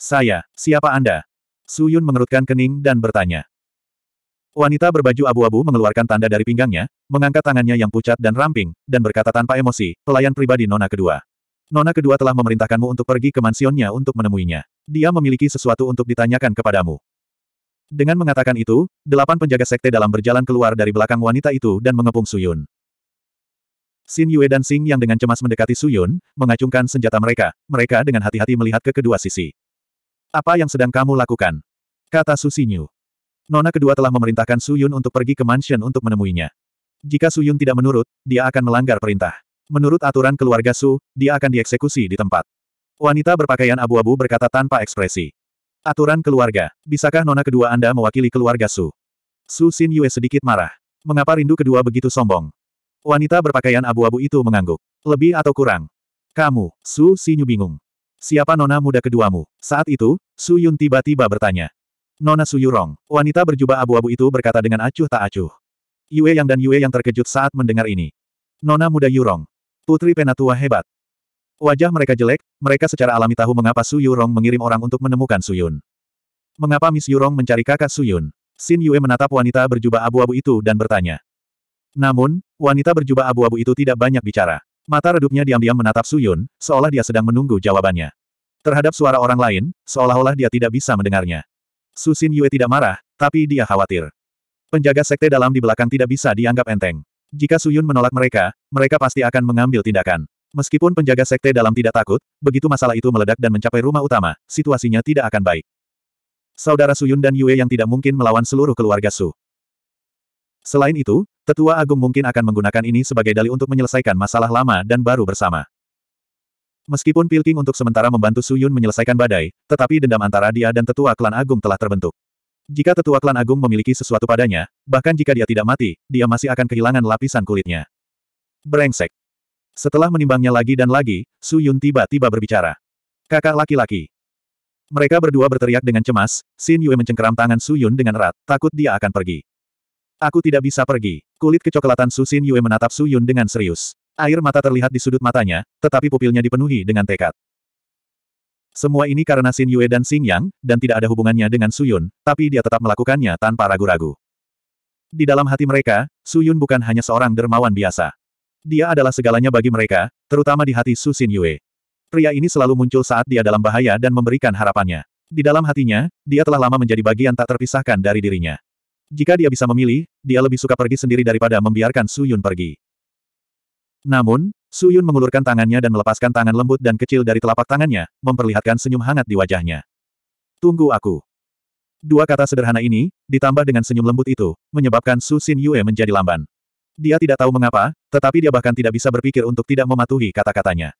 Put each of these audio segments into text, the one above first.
Saya, siapa Anda? Su Yun mengerutkan kening dan bertanya. Wanita berbaju abu-abu mengeluarkan tanda dari pinggangnya, mengangkat tangannya yang pucat dan ramping, dan berkata tanpa emosi, pelayan pribadi Nona kedua. Nona kedua telah memerintahkanmu untuk pergi ke mansionnya untuk menemuinya. Dia memiliki sesuatu untuk ditanyakan kepadamu. Dengan mengatakan itu, delapan penjaga sekte dalam berjalan keluar dari belakang wanita itu dan mengepung Su Yun. Xin Yue dan Xing yang dengan cemas mendekati Su Yun, mengacungkan senjata mereka. Mereka dengan hati-hati melihat ke kedua sisi. Apa yang sedang kamu lakukan? Kata Su Susinyu. Nona kedua telah memerintahkan Su Yun untuk pergi ke mansion untuk menemuinya. Jika Su Yun tidak menurut, dia akan melanggar perintah. Menurut aturan keluarga Su, dia akan dieksekusi di tempat. Wanita berpakaian abu-abu berkata tanpa ekspresi. Aturan keluarga, bisakah nona kedua Anda mewakili keluarga Su? Su Sin Yue sedikit marah. Mengapa rindu kedua begitu sombong? Wanita berpakaian abu-abu itu mengangguk. Lebih atau kurang? Kamu, Su Sinyu bingung. Siapa nona muda keduamu? Saat itu, Su Yun tiba-tiba bertanya. Nona Su Yurong, wanita berjubah abu-abu itu berkata dengan acuh tak acuh. Yue Yang dan Yue Yang terkejut saat mendengar ini. Nona muda Yurong. Putri penatua hebat. Wajah mereka jelek, mereka secara alami tahu mengapa Su Yurong mengirim orang untuk menemukan Su Yun. Mengapa Miss Yurong mencari kakak Su Yun? Sin Yue menatap wanita berjubah abu-abu itu dan bertanya. Namun, wanita berjubah abu-abu itu tidak banyak bicara. Mata redupnya diam-diam menatap Suyun, seolah dia sedang menunggu jawabannya. Terhadap suara orang lain, seolah-olah dia tidak bisa mendengarnya. Susin Yue tidak marah, tapi dia khawatir. Penjaga sekte dalam di belakang tidak bisa dianggap enteng. Jika Suyun menolak mereka, mereka pasti akan mengambil tindakan. Meskipun penjaga sekte dalam tidak takut, begitu masalah itu meledak dan mencapai rumah utama, situasinya tidak akan baik. Saudara Suyun dan Yue yang tidak mungkin melawan seluruh keluarga Su. Selain itu, tetua agung mungkin akan menggunakan ini sebagai dalih untuk menyelesaikan masalah lama dan baru bersama. Meskipun Pilking untuk sementara membantu Suyun menyelesaikan badai, tetapi dendam antara dia dan tetua klan agung telah terbentuk. Jika tetua klan agung memiliki sesuatu padanya, bahkan jika dia tidak mati, dia masih akan kehilangan lapisan kulitnya. Berengsek. Setelah menimbangnya lagi dan lagi, Su Yun tiba-tiba berbicara. Kakak laki-laki. Mereka berdua berteriak dengan cemas, Xin Yue mencengkeram tangan Su Yun dengan erat, takut dia akan pergi. Aku tidak bisa pergi. Kulit kecoklatan Su Xin Yue menatap Su Yun dengan serius. Air mata terlihat di sudut matanya, tetapi pupilnya dipenuhi dengan tekad. Semua ini karena Xin Yue dan Xing Yang, dan tidak ada hubungannya dengan Su Yun, tapi dia tetap melakukannya tanpa ragu-ragu. Di dalam hati mereka, Su Yun bukan hanya seorang dermawan biasa. Dia adalah segalanya bagi mereka, terutama di hati Su Xin Yue. Pria ini selalu muncul saat dia dalam bahaya dan memberikan harapannya. Di dalam hatinya, dia telah lama menjadi bagian tak terpisahkan dari dirinya. Jika dia bisa memilih, dia lebih suka pergi sendiri daripada membiarkan Su Yun pergi. Namun, Su Yun mengulurkan tangannya dan melepaskan tangan lembut dan kecil dari telapak tangannya, memperlihatkan senyum hangat di wajahnya. Tunggu aku. Dua kata sederhana ini, ditambah dengan senyum lembut itu, menyebabkan Su Xin Yue menjadi lamban. Dia tidak tahu mengapa, tetapi dia bahkan tidak bisa berpikir untuk tidak mematuhi kata-katanya.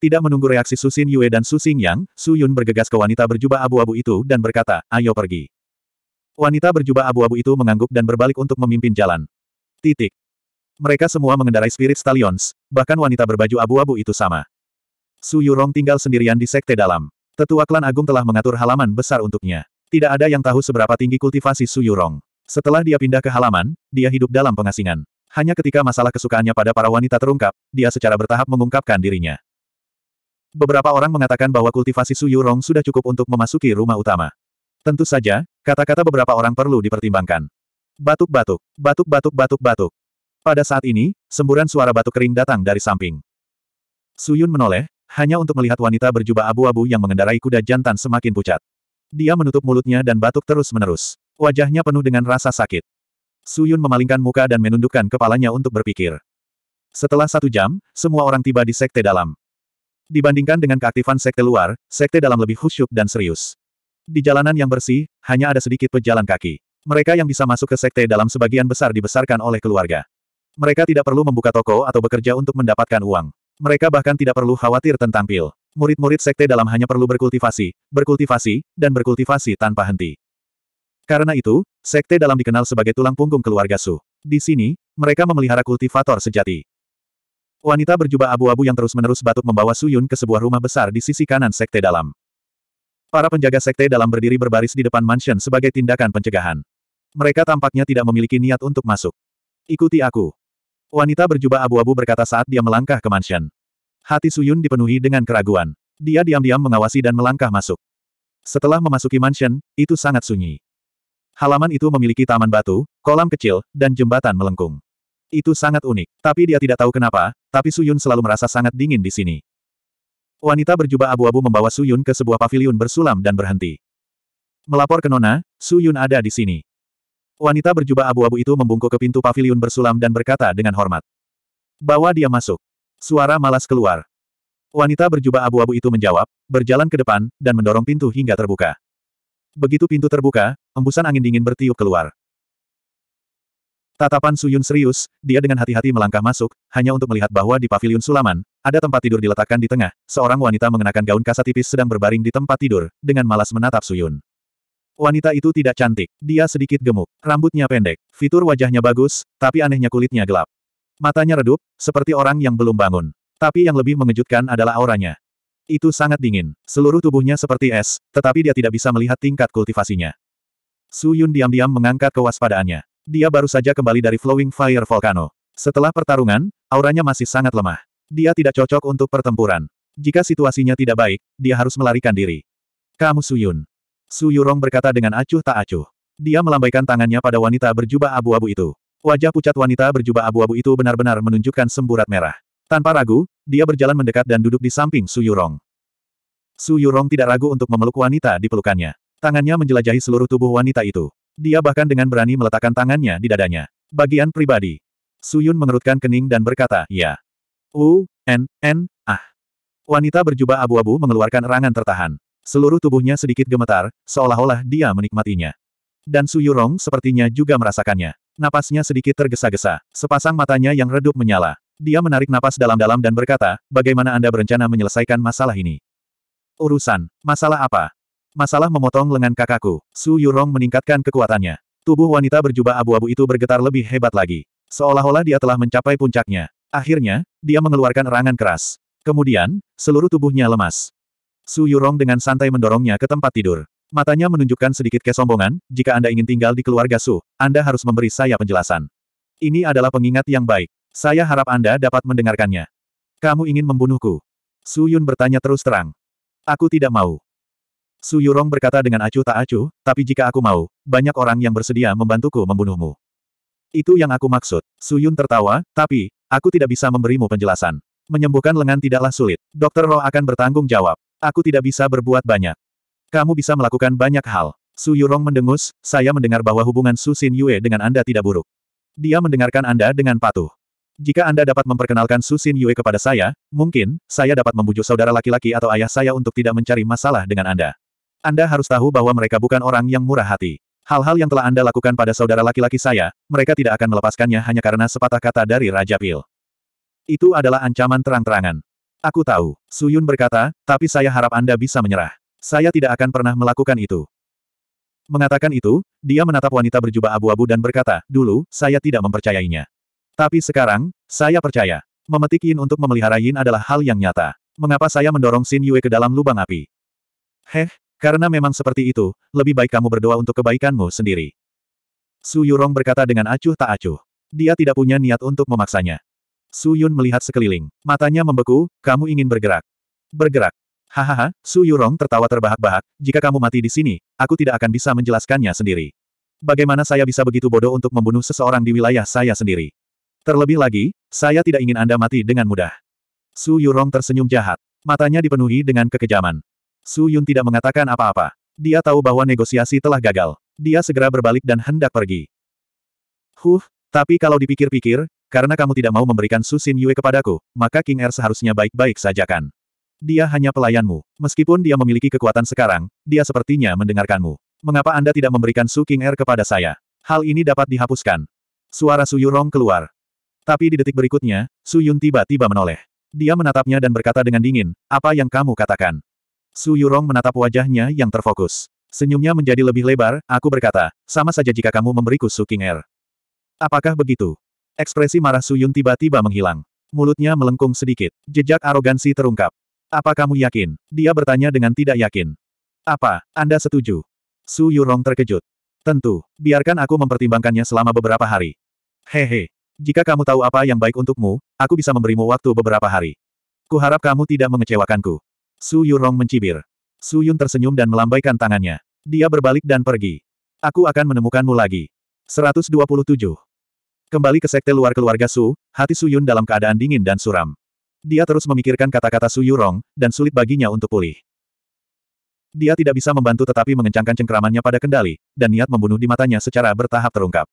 Tidak menunggu reaksi Su Xin Yue dan Su Xing Yang, Su Yun bergegas ke wanita berjubah abu-abu itu dan berkata, ayo pergi. Wanita berjubah abu-abu itu mengangguk dan berbalik untuk memimpin jalan. Titik. Mereka semua mengendarai Spirit Stallions, bahkan wanita berbaju abu-abu itu sama. Su Yurong tinggal sendirian di sekte dalam. Tetua klan agung telah mengatur halaman besar untuknya. Tidak ada yang tahu seberapa tinggi kultivasi Su Yurong. Setelah dia pindah ke halaman, dia hidup dalam pengasingan. Hanya ketika masalah kesukaannya pada para wanita terungkap, dia secara bertahap mengungkapkan dirinya. Beberapa orang mengatakan bahwa kultivasi Su Yurong sudah cukup untuk memasuki rumah utama. Tentu saja, Kata-kata beberapa orang perlu dipertimbangkan. Batuk-batuk, batuk-batuk batuk-batuk. Pada saat ini, semburan suara batuk kering datang dari samping. Suyun menoleh, hanya untuk melihat wanita berjubah abu-abu yang mengendarai kuda jantan semakin pucat. Dia menutup mulutnya dan batuk terus-menerus. Wajahnya penuh dengan rasa sakit. Suyun memalingkan muka dan menundukkan kepalanya untuk berpikir. Setelah satu jam, semua orang tiba di sekte dalam. Dibandingkan dengan keaktifan sekte luar, sekte dalam lebih khusyuk dan serius. Di jalanan yang bersih, hanya ada sedikit pejalan kaki. Mereka yang bisa masuk ke sekte dalam sebagian besar dibesarkan oleh keluarga. Mereka tidak perlu membuka toko atau bekerja untuk mendapatkan uang. Mereka bahkan tidak perlu khawatir tentang pil. Murid-murid sekte dalam hanya perlu berkultivasi, berkultivasi, dan berkultivasi tanpa henti. Karena itu, sekte dalam dikenal sebagai tulang punggung keluarga Su. Di sini, mereka memelihara kultivator sejati. Wanita berjubah abu-abu yang terus-menerus batuk membawa Su Yun ke sebuah rumah besar di sisi kanan sekte dalam. Para penjaga sekte dalam berdiri berbaris di depan mansion sebagai tindakan pencegahan. Mereka tampaknya tidak memiliki niat untuk masuk. Ikuti aku. Wanita berjubah abu-abu berkata saat dia melangkah ke mansion. Hati Suyun dipenuhi dengan keraguan. Dia diam-diam mengawasi dan melangkah masuk. Setelah memasuki mansion, itu sangat sunyi. Halaman itu memiliki taman batu, kolam kecil, dan jembatan melengkung. Itu sangat unik, tapi dia tidak tahu kenapa, tapi Suyun selalu merasa sangat dingin di sini. Wanita berjubah abu-abu membawa Su Yun ke sebuah pavilion bersulam dan berhenti. Melapor ke Nona, Su Yun ada di sini. Wanita berjubah abu-abu itu membungkuk ke pintu pavilion bersulam dan berkata dengan hormat. Bawa dia masuk. Suara malas keluar. Wanita berjubah abu-abu itu menjawab, berjalan ke depan, dan mendorong pintu hingga terbuka. Begitu pintu terbuka, embusan angin dingin bertiup keluar. Tatapan Suyun serius, dia dengan hati-hati melangkah masuk, hanya untuk melihat bahwa di pavilion sulaman, ada tempat tidur diletakkan di tengah, seorang wanita mengenakan gaun kasa tipis sedang berbaring di tempat tidur, dengan malas menatap Suyun. Wanita itu tidak cantik, dia sedikit gemuk, rambutnya pendek, fitur wajahnya bagus, tapi anehnya kulitnya gelap. Matanya redup, seperti orang yang belum bangun. Tapi yang lebih mengejutkan adalah auranya. Itu sangat dingin, seluruh tubuhnya seperti es, tetapi dia tidak bisa melihat tingkat kultivasinya. Su Yun diam-diam mengangkat kewaspadaannya. Dia baru saja kembali dari Flowing Fire Volcano. Setelah pertarungan, auranya masih sangat lemah. Dia tidak cocok untuk pertempuran. Jika situasinya tidak baik, dia harus melarikan diri. Kamu Suyun. Suyurong berkata dengan acuh tak acuh. Dia melambaikan tangannya pada wanita berjubah abu-abu itu. Wajah pucat wanita berjubah abu-abu itu benar-benar menunjukkan semburat merah. Tanpa ragu, dia berjalan mendekat dan duduk di samping Suyurong. Suyurong tidak ragu untuk memeluk wanita di pelukannya. Tangannya menjelajahi seluruh tubuh wanita itu. Dia bahkan dengan berani meletakkan tangannya di dadanya. Bagian pribadi. Suyun mengerutkan kening dan berkata, ya. U, N, N, ah. Wanita berjubah abu-abu mengeluarkan erangan tertahan. Seluruh tubuhnya sedikit gemetar, seolah-olah dia menikmatinya. Dan Su Yurong sepertinya juga merasakannya. Napasnya sedikit tergesa-gesa, sepasang matanya yang redup menyala. Dia menarik napas dalam-dalam dan berkata, bagaimana Anda berencana menyelesaikan masalah ini? Urusan, masalah apa? Masalah memotong lengan kakakku. Su Yurong meningkatkan kekuatannya. Tubuh wanita berjubah abu-abu itu bergetar lebih hebat lagi. Seolah-olah dia telah mencapai puncaknya. Akhirnya, dia mengeluarkan erangan keras. Kemudian, seluruh tubuhnya lemas. Su Yurong dengan santai mendorongnya ke tempat tidur. Matanya menunjukkan sedikit kesombongan, jika Anda ingin tinggal di keluarga Su, Anda harus memberi saya penjelasan. Ini adalah pengingat yang baik. Saya harap Anda dapat mendengarkannya. Kamu ingin membunuhku? Su Yun bertanya terus terang. Aku tidak mau. Su Yurong berkata dengan acuh tak acuh, tapi jika aku mau, banyak orang yang bersedia membantuku membunuhmu. Itu yang aku maksud. Su Yun tertawa, tapi, aku tidak bisa memberimu penjelasan. Menyembuhkan lengan tidaklah sulit. Dokter Roh akan bertanggung jawab. Aku tidak bisa berbuat banyak. Kamu bisa melakukan banyak hal. Su Yurong mendengus, saya mendengar bahwa hubungan Su Xin Yue dengan Anda tidak buruk. Dia mendengarkan Anda dengan patuh. Jika Anda dapat memperkenalkan Su Xin Yue kepada saya, mungkin, saya dapat membujuk saudara laki-laki atau ayah saya untuk tidak mencari masalah dengan Anda. Anda harus tahu bahwa mereka bukan orang yang murah hati. Hal-hal yang telah Anda lakukan pada saudara laki-laki saya, mereka tidak akan melepaskannya hanya karena sepatah kata dari Raja Pil. Itu adalah ancaman terang-terangan. Aku tahu, Suyun berkata, tapi saya harap Anda bisa menyerah. Saya tidak akan pernah melakukan itu. Mengatakan itu, dia menatap wanita berjubah abu-abu dan berkata, dulu, saya tidak mempercayainya. Tapi sekarang, saya percaya. Memetik Yin untuk memelihara Yin adalah hal yang nyata. Mengapa saya mendorong Sin Yue ke dalam lubang api? Heh, karena memang seperti itu, lebih baik kamu berdoa untuk kebaikanmu sendiri. Su Yurong berkata dengan acuh tak acuh. Dia tidak punya niat untuk memaksanya. Su Yun melihat sekeliling. Matanya membeku, kamu ingin bergerak. Bergerak. Hahaha, Su Yurong tertawa terbahak-bahak, jika kamu mati di sini, aku tidak akan bisa menjelaskannya sendiri. Bagaimana saya bisa begitu bodoh untuk membunuh seseorang di wilayah saya sendiri? Terlebih lagi, saya tidak ingin Anda mati dengan mudah. Su Yurong tersenyum jahat. Matanya dipenuhi dengan kekejaman. Su Yun tidak mengatakan apa-apa. Dia tahu bahwa negosiasi telah gagal. Dia segera berbalik dan hendak pergi. Huh, tapi kalau dipikir-pikir, karena kamu tidak mau memberikan Su Xin Yue kepadaku, maka King Er seharusnya baik-baik saja kan? Dia hanya pelayanmu. Meskipun dia memiliki kekuatan sekarang, dia sepertinya mendengarkanmu. Mengapa Anda tidak memberikan Su King Er kepada saya? Hal ini dapat dihapuskan. Suara Su Yurong keluar. Tapi di detik berikutnya, Su Yun tiba-tiba menoleh. Dia menatapnya dan berkata dengan dingin, apa yang kamu katakan? Su Yurong menatap wajahnya yang terfokus. Senyumnya menjadi lebih lebar, aku berkata, sama saja jika kamu memberiku Su King Air. Er. Apakah begitu? Ekspresi marah Su Yun tiba-tiba menghilang. Mulutnya melengkung sedikit. Jejak arogansi terungkap. Apa kamu yakin? Dia bertanya dengan tidak yakin. Apa, Anda setuju? Su Yurong terkejut. Tentu, biarkan aku mempertimbangkannya selama beberapa hari. Hehe, jika kamu tahu apa yang baik untukmu, aku bisa memberimu waktu beberapa hari. Kuharap kamu tidak mengecewakanku. Su Yurong mencibir. Su Yun tersenyum dan melambaikan tangannya. Dia berbalik dan pergi. Aku akan menemukanmu lagi. 127. Kembali ke sekte luar keluarga Su, hati Su Yun dalam keadaan dingin dan suram. Dia terus memikirkan kata-kata Su Yurong, dan sulit baginya untuk pulih. Dia tidak bisa membantu tetapi mengencangkan cengkeramannya pada kendali, dan niat membunuh di matanya secara bertahap terungkap.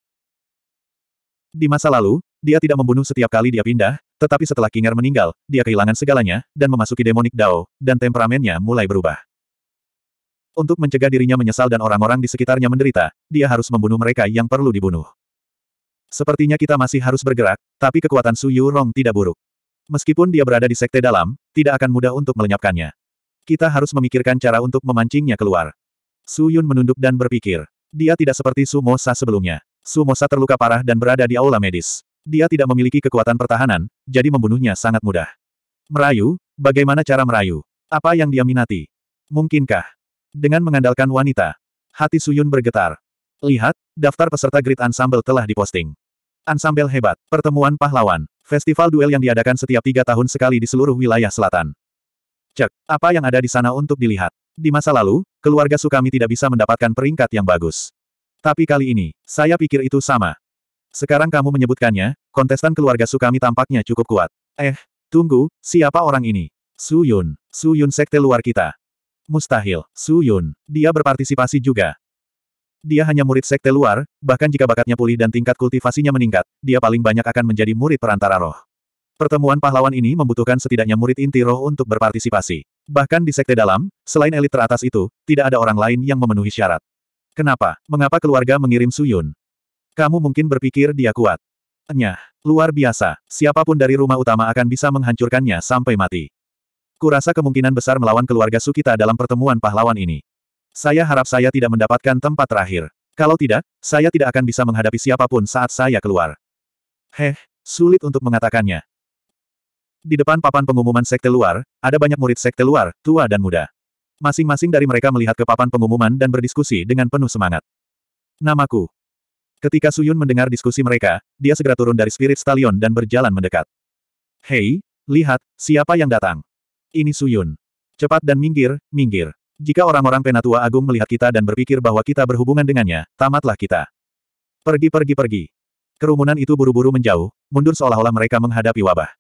Di masa lalu, dia tidak membunuh setiap kali dia pindah, tetapi setelah Kingar meninggal, dia kehilangan segalanya, dan memasuki demonic Dao, dan temperamennya mulai berubah. Untuk mencegah dirinya menyesal dan orang-orang di sekitarnya menderita, dia harus membunuh mereka yang perlu dibunuh. Sepertinya kita masih harus bergerak, tapi kekuatan Su Yu Rong tidak buruk. Meskipun dia berada di sekte dalam, tidak akan mudah untuk melenyapkannya. Kita harus memikirkan cara untuk memancingnya keluar. Su Yun menunduk dan berpikir. Dia tidak seperti Su Mosa sebelumnya. Su Mosa terluka parah dan berada di aula medis. Dia tidak memiliki kekuatan pertahanan, jadi membunuhnya sangat mudah. Merayu? Bagaimana cara merayu? Apa yang dia minati? Mungkinkah? Dengan mengandalkan wanita. Hati Suyun bergetar. Lihat, daftar peserta Grid Ensemble telah diposting. Ensemble hebat, pertemuan pahlawan, festival duel yang diadakan setiap tiga tahun sekali di seluruh wilayah selatan. Cek, apa yang ada di sana untuk dilihat. Di masa lalu, keluarga Sukami tidak bisa mendapatkan peringkat yang bagus. Tapi kali ini, saya pikir itu sama. Sekarang kamu menyebutkannya, kontestan keluarga Sukami tampaknya cukup kuat. Eh, tunggu, siapa orang ini? Su Yun. Su Yun sekte luar kita. Mustahil, Su Yun. Dia berpartisipasi juga. Dia hanya murid sekte luar, bahkan jika bakatnya pulih dan tingkat kultivasinya meningkat, dia paling banyak akan menjadi murid perantara roh. Pertemuan pahlawan ini membutuhkan setidaknya murid inti roh untuk berpartisipasi. Bahkan di sekte dalam, selain elit teratas itu, tidak ada orang lain yang memenuhi syarat. Kenapa? Mengapa keluarga mengirim Suyun? Kamu mungkin berpikir dia kuat. Nyah, luar biasa, siapapun dari rumah utama akan bisa menghancurkannya sampai mati. Kurasa kemungkinan besar melawan keluarga Sukita dalam pertemuan pahlawan ini. Saya harap saya tidak mendapatkan tempat terakhir. Kalau tidak, saya tidak akan bisa menghadapi siapapun saat saya keluar. Heh, sulit untuk mengatakannya. Di depan papan pengumuman sekte luar, ada banyak murid sekte luar, tua dan muda. Masing-masing dari mereka melihat ke papan pengumuman dan berdiskusi dengan penuh semangat. Namaku, Ketika Suyun mendengar diskusi mereka, dia segera turun dari Spirit Stallion dan berjalan mendekat. Hei, lihat, siapa yang datang? Ini Suyun. Cepat dan minggir, minggir. Jika orang-orang Penatua Agung melihat kita dan berpikir bahwa kita berhubungan dengannya, tamatlah kita. Pergi pergi pergi. Kerumunan itu buru-buru menjauh, mundur seolah-olah mereka menghadapi wabah.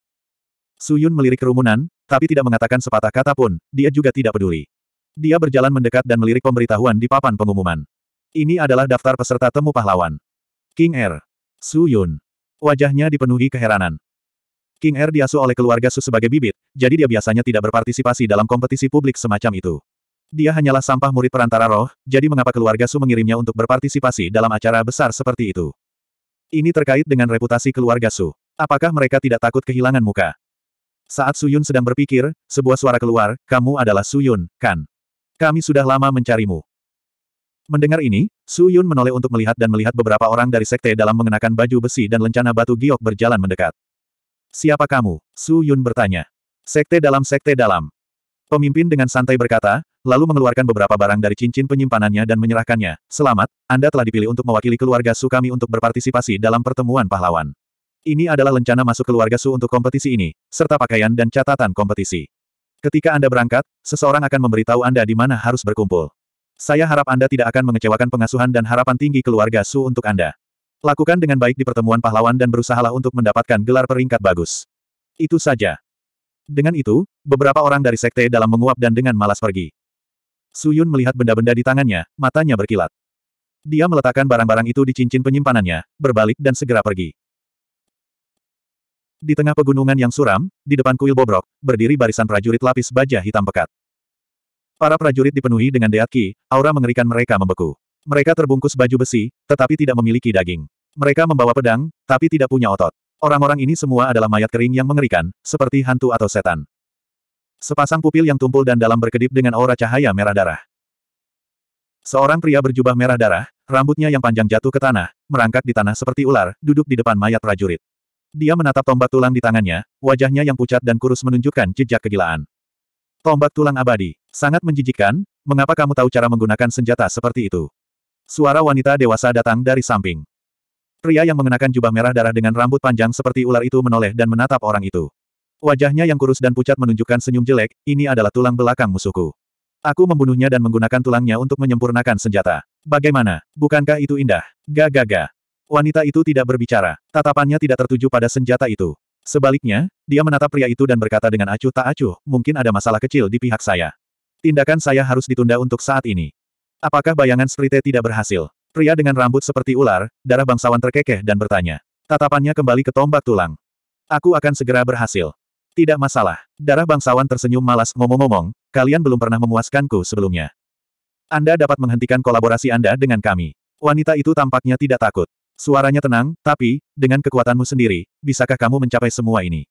Suyun melirik kerumunan, tapi tidak mengatakan sepatah kata pun, dia juga tidak peduli. Dia berjalan mendekat dan melirik pemberitahuan di papan pengumuman. Ini adalah daftar peserta temu pahlawan. King Er. Su Yun. Wajahnya dipenuhi keheranan. King Er diasuh oleh keluarga Su sebagai bibit, jadi dia biasanya tidak berpartisipasi dalam kompetisi publik semacam itu. Dia hanyalah sampah murid perantara roh, jadi mengapa keluarga Su mengirimnya untuk berpartisipasi dalam acara besar seperti itu? Ini terkait dengan reputasi keluarga Su. Apakah mereka tidak takut kehilangan muka? Saat Su Yun sedang berpikir, sebuah suara keluar, kamu adalah Su Yun, kan? Kami sudah lama mencarimu. Mendengar ini, Su Yun menoleh untuk melihat dan melihat beberapa orang dari sekte dalam mengenakan baju besi dan lencana batu giok berjalan mendekat. Siapa kamu? Su Yun bertanya. Sekte dalam sekte dalam. Pemimpin dengan santai berkata, lalu mengeluarkan beberapa barang dari cincin penyimpanannya dan menyerahkannya. Selamat, Anda telah dipilih untuk mewakili keluarga Su kami untuk berpartisipasi dalam pertemuan pahlawan. Ini adalah lencana masuk keluarga Su untuk kompetisi ini, serta pakaian dan catatan kompetisi. Ketika Anda berangkat, seseorang akan memberitahu Anda di mana harus berkumpul. Saya harap Anda tidak akan mengecewakan pengasuhan dan harapan tinggi keluarga Su untuk Anda. Lakukan dengan baik di pertemuan pahlawan dan berusahalah untuk mendapatkan gelar peringkat bagus. Itu saja. Dengan itu, beberapa orang dari sekte dalam menguap dan dengan malas pergi. Su Yun melihat benda-benda di tangannya, matanya berkilat. Dia meletakkan barang-barang itu di cincin penyimpanannya, berbalik dan segera pergi. Di tengah pegunungan yang suram, di depan kuil bobrok, berdiri barisan prajurit lapis baja hitam pekat. Para prajurit dipenuhi dengan deatki, aura mengerikan mereka membeku. Mereka terbungkus baju besi, tetapi tidak memiliki daging. Mereka membawa pedang, tapi tidak punya otot. Orang-orang ini semua adalah mayat kering yang mengerikan, seperti hantu atau setan. Sepasang pupil yang tumpul dan dalam berkedip dengan aura cahaya merah darah. Seorang pria berjubah merah darah, rambutnya yang panjang jatuh ke tanah, merangkak di tanah seperti ular, duduk di depan mayat prajurit. Dia menatap tombak tulang di tangannya, wajahnya yang pucat dan kurus menunjukkan jejak kegilaan. Tombak tulang abadi. Sangat menjijikkan, mengapa kamu tahu cara menggunakan senjata seperti itu? Suara wanita dewasa datang dari samping. Pria yang mengenakan jubah merah darah dengan rambut panjang seperti ular itu menoleh dan menatap orang itu. Wajahnya yang kurus dan pucat menunjukkan senyum jelek, ini adalah tulang belakang musuhku. Aku membunuhnya dan menggunakan tulangnya untuk menyempurnakan senjata. Bagaimana? Bukankah itu indah? Gagaga. Wanita itu tidak berbicara. Tatapannya tidak tertuju pada senjata itu. Sebaliknya, dia menatap pria itu dan berkata dengan acuh tak acuh, mungkin ada masalah kecil di pihak saya. Tindakan saya harus ditunda untuk saat ini. Apakah bayangan Sprite tidak berhasil? Pria dengan rambut seperti ular, darah bangsawan terkekeh dan bertanya. Tatapannya kembali ke tombak tulang. Aku akan segera berhasil. Tidak masalah. Darah bangsawan tersenyum malas ngomong-ngomong, kalian belum pernah memuaskanku sebelumnya. Anda dapat menghentikan kolaborasi Anda dengan kami. Wanita itu tampaknya tidak takut. Suaranya tenang, tapi, dengan kekuatanmu sendiri, bisakah kamu mencapai semua ini?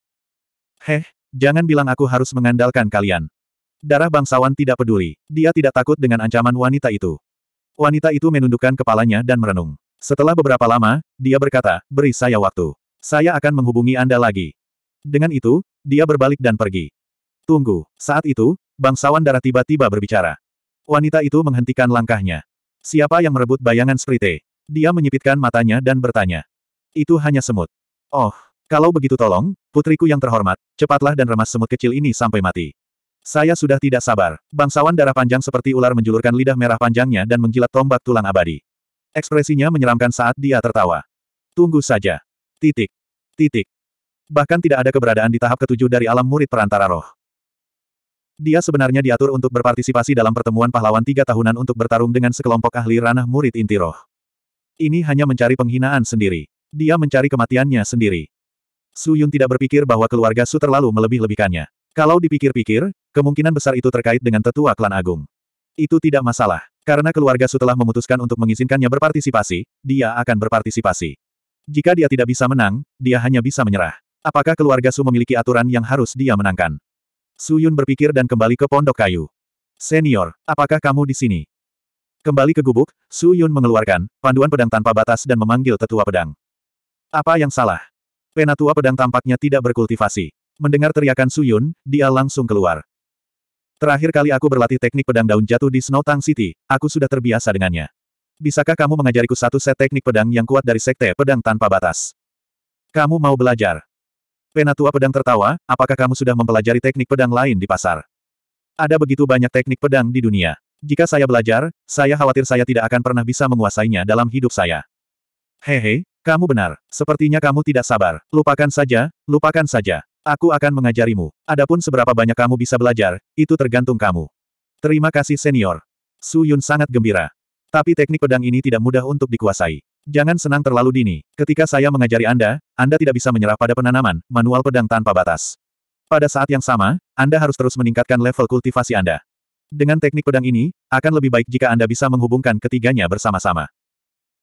Heh, jangan bilang aku harus mengandalkan kalian. Darah bangsawan tidak peduli. Dia tidak takut dengan ancaman wanita itu. Wanita itu menundukkan kepalanya dan merenung. Setelah beberapa lama, dia berkata, beri saya waktu. Saya akan menghubungi Anda lagi. Dengan itu, dia berbalik dan pergi. Tunggu. Saat itu, bangsawan darah tiba-tiba berbicara. Wanita itu menghentikan langkahnya. Siapa yang merebut bayangan Sprite? Dia menyipitkan matanya dan bertanya. Itu hanya semut. Oh, kalau begitu tolong, putriku yang terhormat, cepatlah dan remas semut kecil ini sampai mati. Saya sudah tidak sabar. Bangsawan darah panjang seperti ular menjulurkan lidah merah panjangnya dan menjilat tombak tulang abadi. Ekspresinya menyeramkan saat dia tertawa. Tunggu saja. Titik. Titik. Bahkan tidak ada keberadaan di tahap ketujuh dari alam murid perantara roh. Dia sebenarnya diatur untuk berpartisipasi dalam pertemuan pahlawan tiga tahunan untuk bertarung dengan sekelompok ahli ranah murid inti roh. Ini hanya mencari penghinaan sendiri. Dia mencari kematiannya sendiri. Su Yun tidak berpikir bahwa keluarga Su terlalu melebih-lebihkannya. Kalau dipikir-pikir, kemungkinan besar itu terkait dengan tetua klan agung. Itu tidak masalah. Karena keluarga Su telah memutuskan untuk mengizinkannya berpartisipasi, dia akan berpartisipasi. Jika dia tidak bisa menang, dia hanya bisa menyerah. Apakah keluarga Su memiliki aturan yang harus dia menangkan? Su Yun berpikir dan kembali ke pondok kayu. Senior, apakah kamu di sini? Kembali ke gubuk, Su Yun mengeluarkan panduan pedang tanpa batas dan memanggil tetua pedang. Apa yang salah? Penatua pedang tampaknya tidak berkultivasi. Mendengar teriakan Su Yun, dia langsung keluar. Terakhir kali aku berlatih teknik pedang daun jatuh di Snow Tang City, aku sudah terbiasa dengannya. Bisakah kamu mengajariku satu set teknik pedang yang kuat dari sekte pedang tanpa batas? Kamu mau belajar? Penatua pedang tertawa, apakah kamu sudah mempelajari teknik pedang lain di pasar? Ada begitu banyak teknik pedang di dunia. Jika saya belajar, saya khawatir saya tidak akan pernah bisa menguasainya dalam hidup saya. Hehe, kamu benar. Sepertinya kamu tidak sabar. Lupakan saja, lupakan saja. Aku akan mengajarimu. Adapun seberapa banyak kamu bisa belajar, itu tergantung kamu. Terima kasih senior. Su Yun sangat gembira. Tapi teknik pedang ini tidak mudah untuk dikuasai. Jangan senang terlalu dini. Ketika saya mengajari Anda, Anda tidak bisa menyerah pada penanaman, manual pedang tanpa batas. Pada saat yang sama, Anda harus terus meningkatkan level kultivasi Anda. Dengan teknik pedang ini, akan lebih baik jika Anda bisa menghubungkan ketiganya bersama-sama.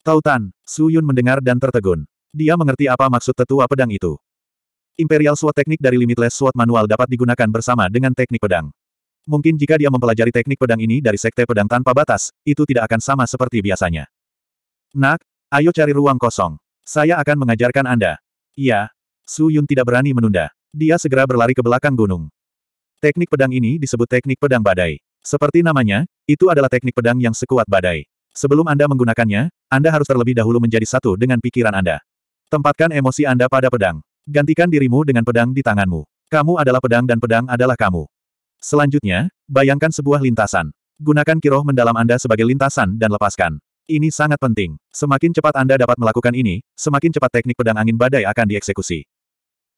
Tautan, Su Yun mendengar dan tertegun. Dia mengerti apa maksud tetua pedang itu. Imperial Sword teknik dari Limitless Sword Manual dapat digunakan bersama dengan teknik pedang. Mungkin jika dia mempelajari teknik pedang ini dari sekte pedang tanpa batas, itu tidak akan sama seperti biasanya. Nak, ayo cari ruang kosong. Saya akan mengajarkan Anda. Iya. Su Yun tidak berani menunda. Dia segera berlari ke belakang gunung. Teknik pedang ini disebut teknik pedang badai. Seperti namanya, itu adalah teknik pedang yang sekuat badai. Sebelum Anda menggunakannya, Anda harus terlebih dahulu menjadi satu dengan pikiran Anda. Tempatkan emosi Anda pada pedang. Gantikan dirimu dengan pedang di tanganmu. Kamu adalah pedang dan pedang adalah kamu. Selanjutnya, bayangkan sebuah lintasan. Gunakan kiroh mendalam Anda sebagai lintasan dan lepaskan. Ini sangat penting. Semakin cepat Anda dapat melakukan ini, semakin cepat teknik pedang angin badai akan dieksekusi.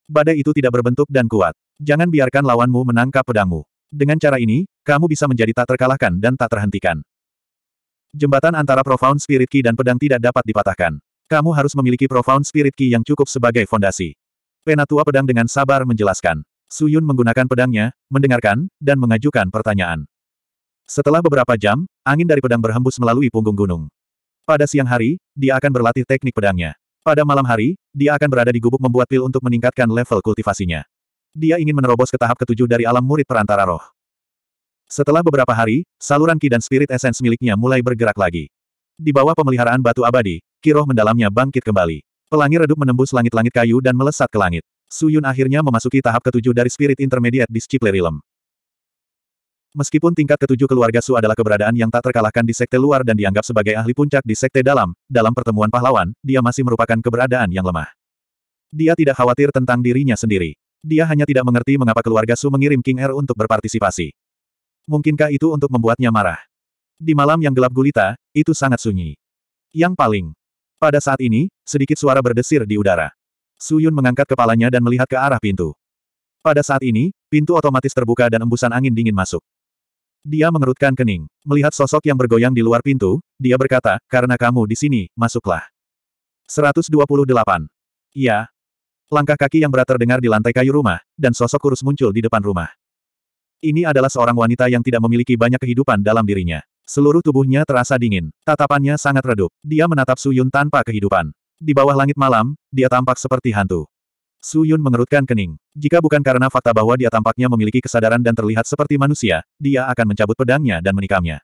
Badai itu tidak berbentuk dan kuat. Jangan biarkan lawanmu menangkap pedangmu. Dengan cara ini, kamu bisa menjadi tak terkalahkan dan tak terhentikan. Jembatan antara Profound Spirit Key dan pedang tidak dapat dipatahkan. Kamu harus memiliki Profound Spirit Key yang cukup sebagai fondasi. Penatua pedang dengan sabar menjelaskan. Suyun menggunakan pedangnya, mendengarkan, dan mengajukan pertanyaan. Setelah beberapa jam, angin dari pedang berhembus melalui punggung gunung. Pada siang hari, dia akan berlatih teknik pedangnya. Pada malam hari, dia akan berada di gubuk membuat pil untuk meningkatkan level kultivasinya. Dia ingin menerobos ke tahap ketujuh dari alam murid perantara roh. Setelah beberapa hari, saluran ki dan spirit essence miliknya mulai bergerak lagi. Di bawah pemeliharaan batu abadi, kiroh mendalamnya bangkit kembali. Pelangi redup menembus langit-langit kayu dan melesat ke langit. Suyun akhirnya memasuki tahap ketujuh dari Spirit Intermediate di Disciple Realm. Meskipun tingkat ketujuh keluarga Su adalah keberadaan yang tak terkalahkan di sekte luar dan dianggap sebagai ahli puncak di sekte dalam, dalam pertemuan pahlawan, dia masih merupakan keberadaan yang lemah. Dia tidak khawatir tentang dirinya sendiri. Dia hanya tidak mengerti mengapa keluarga Su mengirim King Er untuk berpartisipasi. Mungkinkah itu untuk membuatnya marah? Di malam yang gelap gulita, itu sangat sunyi. Yang paling pada saat ini, sedikit suara berdesir di udara. Suyun mengangkat kepalanya dan melihat ke arah pintu. Pada saat ini, pintu otomatis terbuka dan embusan angin dingin masuk. Dia mengerutkan kening. Melihat sosok yang bergoyang di luar pintu, dia berkata, karena kamu di sini, masuklah. 128. Iya. Langkah kaki yang berat terdengar di lantai kayu rumah, dan sosok kurus muncul di depan rumah. Ini adalah seorang wanita yang tidak memiliki banyak kehidupan dalam dirinya. Seluruh tubuhnya terasa dingin. Tatapannya sangat redup. Dia menatap Su Yun tanpa kehidupan. Di bawah langit malam, dia tampak seperti hantu. Su Yun mengerutkan kening. Jika bukan karena fakta bahwa dia tampaknya memiliki kesadaran dan terlihat seperti manusia, dia akan mencabut pedangnya dan menikamnya.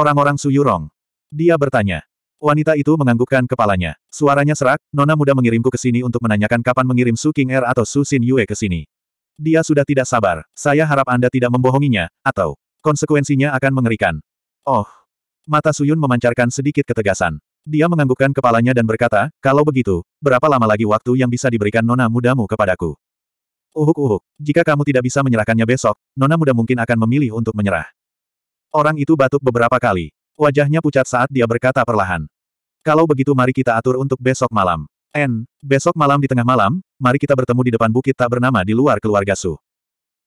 Orang-orang Su Yurong. Dia bertanya. Wanita itu menganggukkan kepalanya. Suaranya serak, Nona muda mengirimku ke sini untuk menanyakan kapan mengirim Su King Er atau Su Xin Yue ke sini. Dia sudah tidak sabar. Saya harap Anda tidak membohonginya, atau konsekuensinya akan mengerikan. Oh. Mata Suyun memancarkan sedikit ketegasan. Dia menganggukkan kepalanya dan berkata, kalau begitu, berapa lama lagi waktu yang bisa diberikan nona mudamu kepadaku? Uhuk-uhuk, jika kamu tidak bisa menyerahkannya besok, nona muda mungkin akan memilih untuk menyerah. Orang itu batuk beberapa kali. Wajahnya pucat saat dia berkata perlahan. Kalau begitu mari kita atur untuk besok malam. N, besok malam di tengah malam, mari kita bertemu di depan bukit tak bernama di luar keluarga Su.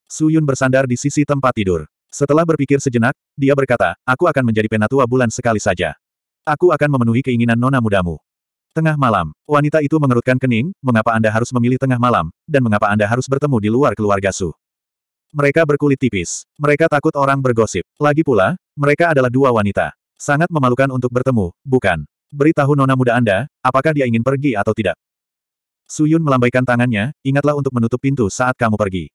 Su Yun bersandar di sisi tempat tidur. Setelah berpikir sejenak, dia berkata, aku akan menjadi penatua bulan sekali saja. Aku akan memenuhi keinginan nona mudamu. Tengah malam, wanita itu mengerutkan kening, mengapa Anda harus memilih tengah malam, dan mengapa Anda harus bertemu di luar keluarga Su. Mereka berkulit tipis. Mereka takut orang bergosip. Lagi pula, mereka adalah dua wanita. Sangat memalukan untuk bertemu, bukan? Beritahu nona muda Anda, apakah dia ingin pergi atau tidak. Suyun melambaikan tangannya, ingatlah untuk menutup pintu saat kamu pergi.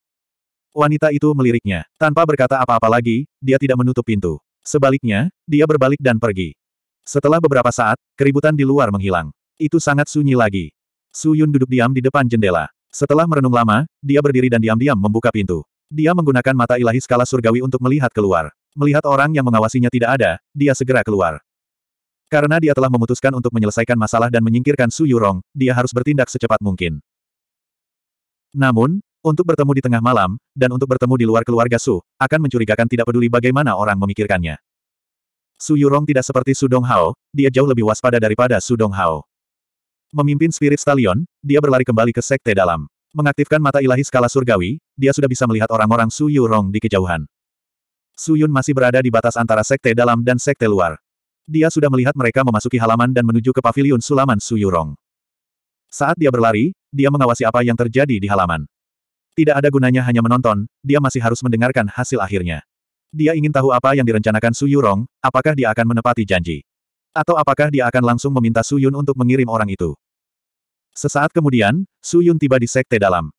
Wanita itu meliriknya. Tanpa berkata apa-apa lagi, dia tidak menutup pintu. Sebaliknya, dia berbalik dan pergi. Setelah beberapa saat, keributan di luar menghilang. Itu sangat sunyi lagi. Su Yun duduk diam di depan jendela. Setelah merenung lama, dia berdiri dan diam-diam membuka pintu. Dia menggunakan mata ilahi skala surgawi untuk melihat keluar. Melihat orang yang mengawasinya tidak ada, dia segera keluar. Karena dia telah memutuskan untuk menyelesaikan masalah dan menyingkirkan Su Yurong, dia harus bertindak secepat mungkin. Namun, untuk bertemu di tengah malam, dan untuk bertemu di luar keluarga Su, akan mencurigakan tidak peduli bagaimana orang memikirkannya. Su Yurong tidak seperti Su Donghao, dia jauh lebih waspada daripada Su Donghao. Memimpin Spirit Stallion, dia berlari kembali ke Sekte Dalam. Mengaktifkan mata ilahi skala surgawi, dia sudah bisa melihat orang-orang Su Yurong di kejauhan. Su Yun masih berada di batas antara Sekte Dalam dan Sekte Luar. Dia sudah melihat mereka memasuki halaman dan menuju ke pavilion sulaman Su Yurong. Saat dia berlari, dia mengawasi apa yang terjadi di halaman. Tidak ada gunanya hanya menonton, dia masih harus mendengarkan hasil akhirnya. Dia ingin tahu apa yang direncanakan Su Yurong, apakah dia akan menepati janji. Atau apakah dia akan langsung meminta Su Yun untuk mengirim orang itu. Sesaat kemudian, Su Yun tiba di sekte dalam.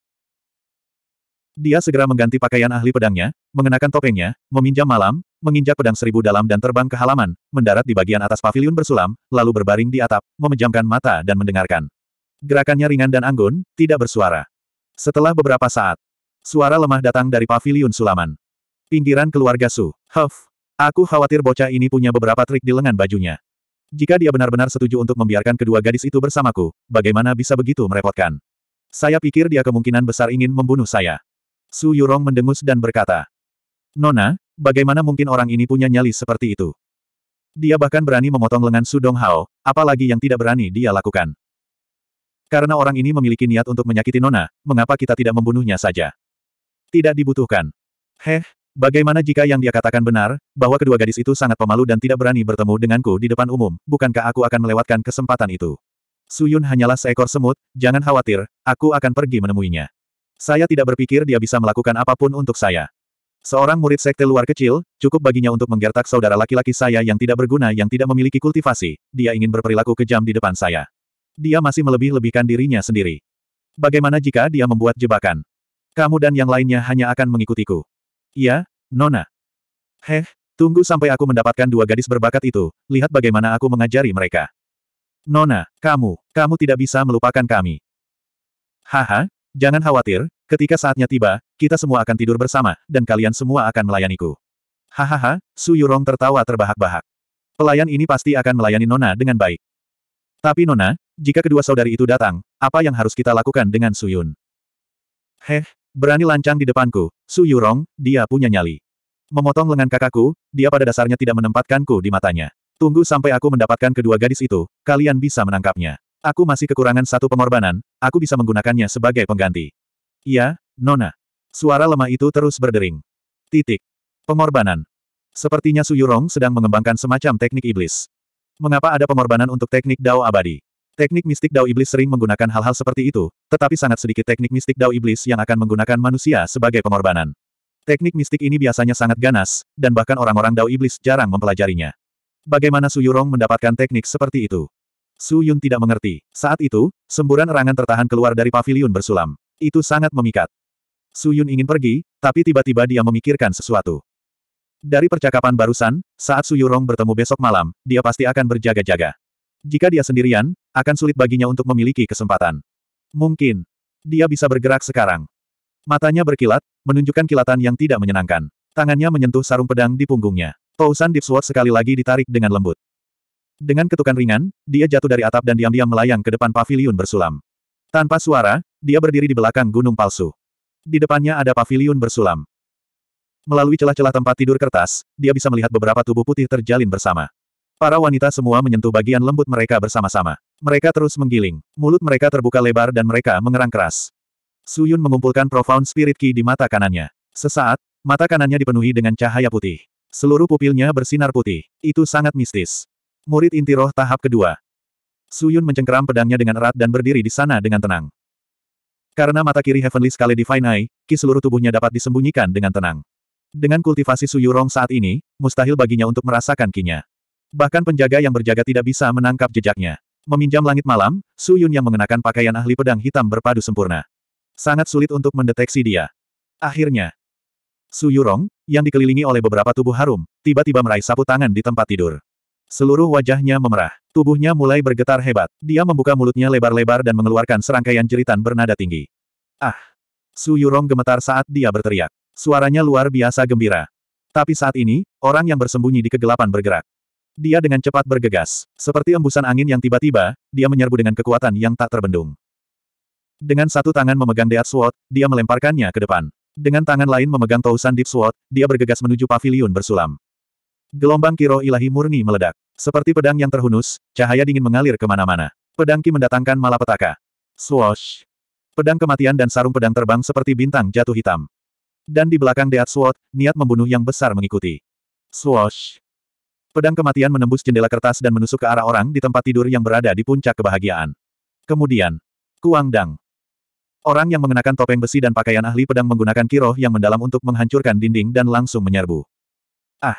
Dia segera mengganti pakaian ahli pedangnya, mengenakan topengnya, meminjam malam, menginjak pedang seribu dalam dan terbang ke halaman, mendarat di bagian atas pavilion bersulam, lalu berbaring di atap, memejamkan mata dan mendengarkan. Gerakannya ringan dan anggun, tidak bersuara. Setelah beberapa saat, suara lemah datang dari paviliun sulaman. Pinggiran keluarga Su. Huff. Aku khawatir bocah ini punya beberapa trik di lengan bajunya. Jika dia benar-benar setuju untuk membiarkan kedua gadis itu bersamaku, bagaimana bisa begitu merepotkan? Saya pikir dia kemungkinan besar ingin membunuh saya. Su Yurong mendengus dan berkata, Nona, bagaimana mungkin orang ini punya nyali seperti itu? Dia bahkan berani memotong lengan Su Dong Hao, apalagi yang tidak berani dia lakukan. Karena orang ini memiliki niat untuk menyakiti Nona, mengapa kita tidak membunuhnya saja? Tidak dibutuhkan. Heh, bagaimana jika yang dia katakan benar, bahwa kedua gadis itu sangat pemalu dan tidak berani bertemu denganku di depan umum, bukankah aku akan melewatkan kesempatan itu? Suyun hanyalah seekor semut, jangan khawatir, aku akan pergi menemuinya. Saya tidak berpikir dia bisa melakukan apapun untuk saya. Seorang murid sekte luar kecil, cukup baginya untuk menggertak saudara laki-laki saya yang tidak berguna yang tidak memiliki kultivasi, dia ingin berperilaku kejam di depan saya. Dia masih melebih-lebihkan dirinya sendiri. Bagaimana jika dia membuat jebakan? Kamu dan yang lainnya hanya akan mengikutiku. Ya, Nona. Heh, tunggu sampai aku mendapatkan dua gadis berbakat itu, lihat bagaimana aku mengajari mereka. Nona, kamu, kamu tidak bisa melupakan kami. Haha, jangan khawatir, ketika saatnya tiba, kita semua akan tidur bersama, dan kalian semua akan melayaniku. Hahaha, Su Yurong tertawa terbahak-bahak. Pelayan ini pasti akan melayani Nona dengan baik. Tapi Nona, jika kedua saudari itu datang, apa yang harus kita lakukan dengan Suyun? Heh, berani lancang di depanku, Suyurong, dia punya nyali. Memotong lengan kakakku, dia pada dasarnya tidak menempatkanku di matanya. Tunggu sampai aku mendapatkan kedua gadis itu, kalian bisa menangkapnya. Aku masih kekurangan satu pengorbanan, aku bisa menggunakannya sebagai pengganti. Iya, Nona. Suara lemah itu terus berdering. Titik. Pengorbanan. Sepertinya Suyurong sedang mengembangkan semacam teknik iblis. Mengapa ada pengorbanan untuk teknik Dao abadi? Teknik mistik Dao Iblis sering menggunakan hal-hal seperti itu, tetapi sangat sedikit teknik mistik Dao Iblis yang akan menggunakan manusia sebagai pengorbanan. Teknik mistik ini biasanya sangat ganas, dan bahkan orang-orang Dao Iblis jarang mempelajarinya. Bagaimana Su Yurong mendapatkan teknik seperti itu? Su Yun tidak mengerti. Saat itu, semburan erangan tertahan keluar dari pavilion bersulam. Itu sangat memikat. Su Yun ingin pergi, tapi tiba-tiba dia memikirkan sesuatu. Dari percakapan barusan, saat Su Yurong bertemu besok malam, dia pasti akan berjaga-jaga. Jika dia sendirian, akan sulit baginya untuk memiliki kesempatan. Mungkin. Dia bisa bergerak sekarang. Matanya berkilat, menunjukkan kilatan yang tidak menyenangkan. Tangannya menyentuh sarung pedang di punggungnya. Tousan Deep Sword sekali lagi ditarik dengan lembut. Dengan ketukan ringan, dia jatuh dari atap dan diam-diam melayang ke depan pavilion bersulam. Tanpa suara, dia berdiri di belakang gunung palsu. Di depannya ada pavilion bersulam. Melalui celah-celah tempat tidur kertas, dia bisa melihat beberapa tubuh putih terjalin bersama. Para wanita semua menyentuh bagian lembut mereka bersama-sama. Mereka terus menggiling. Mulut mereka terbuka lebar dan mereka mengerang keras. Suyun mengumpulkan profound spirit ki di mata kanannya. Sesaat, mata kanannya dipenuhi dengan cahaya putih. Seluruh pupilnya bersinar putih. Itu sangat mistis. Murid inti roh tahap kedua. Suyun mencengkeram pedangnya dengan erat dan berdiri di sana dengan tenang. Karena mata kiri Heavenly Scale Divine Eye, ki seluruh tubuhnya dapat disembunyikan dengan tenang. Dengan kultivasi Suyurong saat ini, mustahil baginya untuk merasakan kinya. Bahkan penjaga yang berjaga tidak bisa menangkap jejaknya. Meminjam langit malam, Su Yun yang mengenakan pakaian ahli pedang hitam berpadu sempurna. Sangat sulit untuk mendeteksi dia. Akhirnya, Su Yurong, yang dikelilingi oleh beberapa tubuh harum, tiba-tiba meraih sapu tangan di tempat tidur. Seluruh wajahnya memerah. Tubuhnya mulai bergetar hebat. Dia membuka mulutnya lebar-lebar dan mengeluarkan serangkaian jeritan bernada tinggi. Ah! Su Yurong gemetar saat dia berteriak. Suaranya luar biasa gembira. Tapi saat ini, orang yang bersembunyi di kegelapan bergerak. Dia dengan cepat bergegas. Seperti embusan angin yang tiba-tiba, dia menyerbu dengan kekuatan yang tak terbendung. Dengan satu tangan memegang Deat Sword, dia melemparkannya ke depan. Dengan tangan lain memegang Tousan Deep Sword, dia bergegas menuju pavilion bersulam. Gelombang Kiro Ilahi murni meledak. Seperti pedang yang terhunus, cahaya dingin mengalir kemana-mana. Pedang Ki mendatangkan malapetaka. Swoosh! Pedang kematian dan sarung pedang terbang seperti bintang jatuh hitam. Dan di belakang Deat Sword, niat membunuh yang besar mengikuti. Swoosh! Pedang kematian menembus jendela kertas dan menusuk ke arah orang di tempat tidur yang berada di puncak kebahagiaan. Kemudian, Kuang Dang. Orang yang mengenakan topeng besi dan pakaian ahli pedang menggunakan kiroh yang mendalam untuk menghancurkan dinding dan langsung menyerbu. Ah!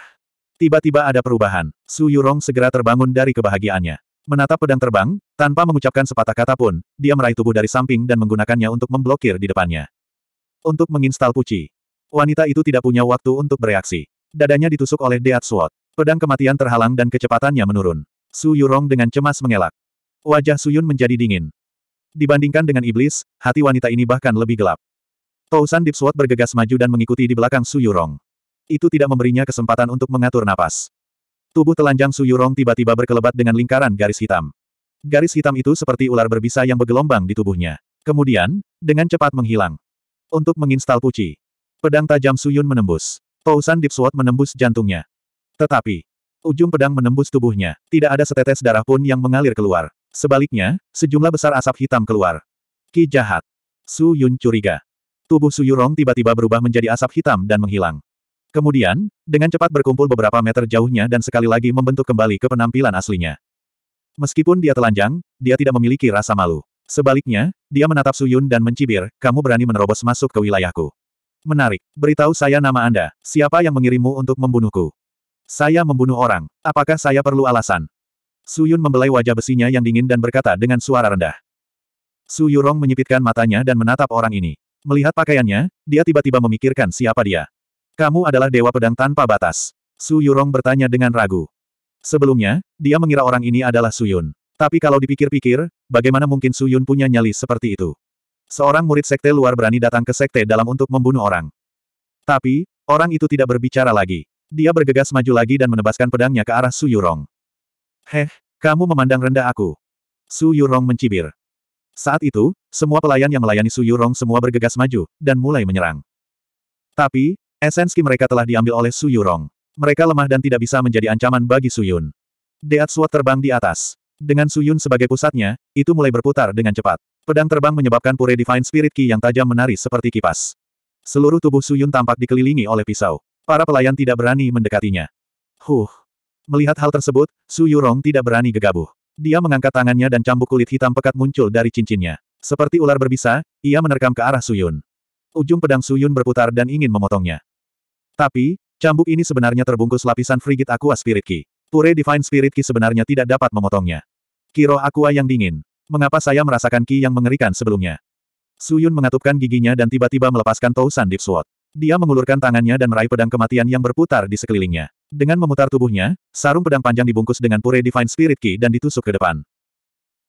Tiba-tiba ada perubahan. Su Yurong segera terbangun dari kebahagiaannya. Menatap pedang terbang, tanpa mengucapkan sepatah kata pun, dia meraih tubuh dari samping dan menggunakannya untuk memblokir di depannya. Untuk menginstal Puci. Wanita itu tidak punya waktu untuk bereaksi. Dadanya ditusuk oleh Deat Sword. Pedang kematian terhalang dan kecepatannya menurun. Su Yurong dengan cemas mengelak. Wajah Su Yun menjadi dingin. Dibandingkan dengan iblis, hati wanita ini bahkan lebih gelap. Tousan Deep Sword bergegas maju dan mengikuti di belakang Su Yurong. Itu tidak memberinya kesempatan untuk mengatur napas. Tubuh telanjang Su Yurong tiba-tiba berkelebat dengan lingkaran garis hitam. Garis hitam itu seperti ular berbisa yang bergelombang di tubuhnya. Kemudian, dengan cepat menghilang. Untuk menginstal puci. Pedang tajam Su Yun menembus. Tousan Deep Sword menembus jantungnya. Tetapi, ujung pedang menembus tubuhnya, tidak ada setetes darah pun yang mengalir keluar. Sebaliknya, sejumlah besar asap hitam keluar. Ki jahat. Su Yun curiga. Tubuh Su Yurong tiba-tiba berubah menjadi asap hitam dan menghilang. Kemudian, dengan cepat berkumpul beberapa meter jauhnya dan sekali lagi membentuk kembali ke penampilan aslinya. Meskipun dia telanjang, dia tidak memiliki rasa malu. Sebaliknya, dia menatap Su Yun dan mencibir, kamu berani menerobos masuk ke wilayahku. Menarik. Beritahu saya nama Anda. Siapa yang mengirimmu untuk membunuhku? Saya membunuh orang. Apakah saya perlu alasan? Su Yun membelai wajah besinya yang dingin dan berkata dengan suara rendah. Su Yurong menyipitkan matanya dan menatap orang ini. Melihat pakaiannya, dia tiba-tiba memikirkan siapa dia. Kamu adalah dewa pedang tanpa batas. Su Yurong bertanya dengan ragu. Sebelumnya, dia mengira orang ini adalah Su Yun. Tapi kalau dipikir-pikir, bagaimana mungkin Su Yun punya nyali seperti itu? Seorang murid sekte luar berani datang ke sekte dalam untuk membunuh orang. Tapi, orang itu tidak berbicara lagi. Dia bergegas maju lagi dan menebaskan pedangnya ke arah Su Yurong. Heh, kamu memandang rendah aku. Su Yurong mencibir. Saat itu, semua pelayan yang melayani Su Yurong semua bergegas maju, dan mulai menyerang. Tapi, esensi mereka telah diambil oleh Su Yurong. Mereka lemah dan tidak bisa menjadi ancaman bagi Su Yun. Deat Sword terbang di atas. Dengan Su Yun sebagai pusatnya, itu mulai berputar dengan cepat. Pedang terbang menyebabkan pure Divine Spirit Ki yang tajam menari seperti kipas. Seluruh tubuh Su Yun tampak dikelilingi oleh pisau. Para pelayan tidak berani mendekatinya. Huh. Melihat hal tersebut, Su Yurong tidak berani gegabah. Dia mengangkat tangannya dan cambuk kulit hitam pekat muncul dari cincinnya. Seperti ular berbisa, ia menerkam ke arah Suyun. Ujung pedang Suyun berputar dan ingin memotongnya. Tapi, cambuk ini sebenarnya terbungkus lapisan frigid aqua spirit ki. Pure Divine Spirit ki sebenarnya tidak dapat memotongnya. Kiro aqua yang dingin. Mengapa saya merasakan ki yang mengerikan sebelumnya? Suyun mengatupkan giginya dan tiba-tiba melepaskan Tousan Deep Sword. Dia mengulurkan tangannya dan meraih pedang kematian yang berputar di sekelilingnya. Dengan memutar tubuhnya, sarung pedang panjang dibungkus dengan pure Divine Spirit key dan ditusuk ke depan.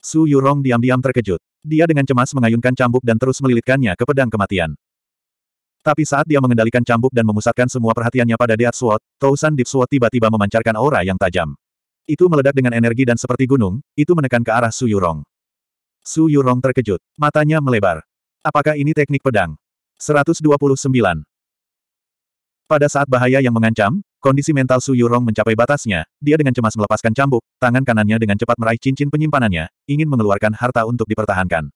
Su Yurong diam-diam terkejut. Dia dengan cemas mengayunkan cambuk dan terus melilitkannya ke pedang kematian. Tapi saat dia mengendalikan cambuk dan memusatkan semua perhatiannya pada Deat Sword, Tousan Deep Sword tiba-tiba memancarkan aura yang tajam. Itu meledak dengan energi dan seperti gunung, itu menekan ke arah Su Yurong. Su Yurong terkejut. Matanya melebar. Apakah ini teknik pedang? 129. Pada saat bahaya yang mengancam, kondisi mental Su Yurong mencapai batasnya, dia dengan cemas melepaskan cambuk, tangan kanannya dengan cepat meraih cincin penyimpanannya, ingin mengeluarkan harta untuk dipertahankan.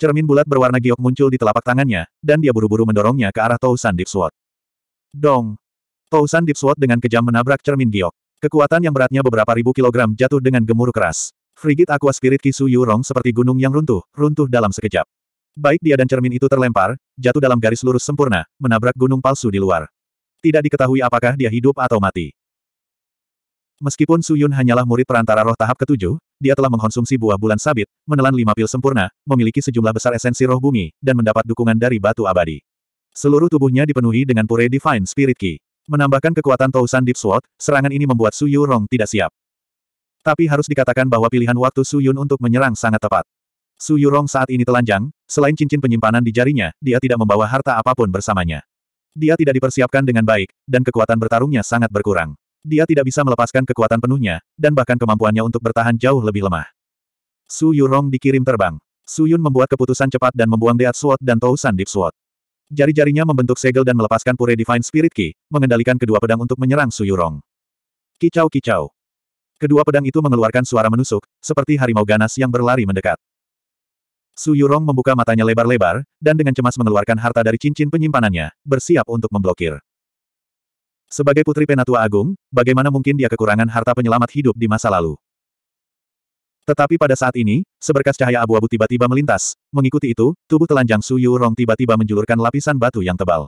Cermin bulat berwarna giok muncul di telapak tangannya, dan dia buru-buru mendorongnya ke arah Tousan Deep Sword. Dong! Tousan Deep Sword dengan kejam menabrak cermin giok. Kekuatan yang beratnya beberapa ribu kilogram jatuh dengan gemuruh keras. Frigit Aqua Spirit Kisu Yurong seperti gunung yang runtuh, runtuh dalam sekejap. Baik dia dan cermin itu terlempar, jatuh dalam garis lurus sempurna, menabrak gunung palsu di luar. Tidak diketahui apakah dia hidup atau mati. Meskipun Suyun hanyalah murid perantara roh tahap ketujuh, dia telah mengkonsumsi buah bulan sabit, menelan lima pil sempurna, memiliki sejumlah besar esensi roh bumi, dan mendapat dukungan dari batu abadi. Seluruh tubuhnya dipenuhi dengan pure divine spirit ki. Menambahkan kekuatan Tousan Deep Sword, serangan ini membuat Su Rong tidak siap. Tapi harus dikatakan bahwa pilihan waktu Su Yun untuk menyerang sangat tepat. Su Yurong saat ini telanjang, Selain cincin penyimpanan di jarinya, dia tidak membawa harta apapun bersamanya. Dia tidak dipersiapkan dengan baik, dan kekuatan bertarungnya sangat berkurang. Dia tidak bisa melepaskan kekuatan penuhnya, dan bahkan kemampuannya untuk bertahan jauh lebih lemah. Su Yurong dikirim terbang. Su Yun membuat keputusan cepat dan membuang Deat Sword dan Tousan Deep Sword. Jari-jarinya membentuk segel dan melepaskan Pure Divine Spirit Ki, mengendalikan kedua pedang untuk menyerang Su Yurong. Kicau-kicau. Kedua pedang itu mengeluarkan suara menusuk, seperti harimau ganas yang berlari mendekat. Su Yurong membuka matanya lebar-lebar, dan dengan cemas mengeluarkan harta dari cincin penyimpanannya, bersiap untuk memblokir. Sebagai putri penatua agung, bagaimana mungkin dia kekurangan harta penyelamat hidup di masa lalu? Tetapi pada saat ini, seberkas cahaya abu-abu tiba-tiba melintas. Mengikuti itu, tubuh telanjang Su Yurong tiba-tiba menjulurkan lapisan batu yang tebal.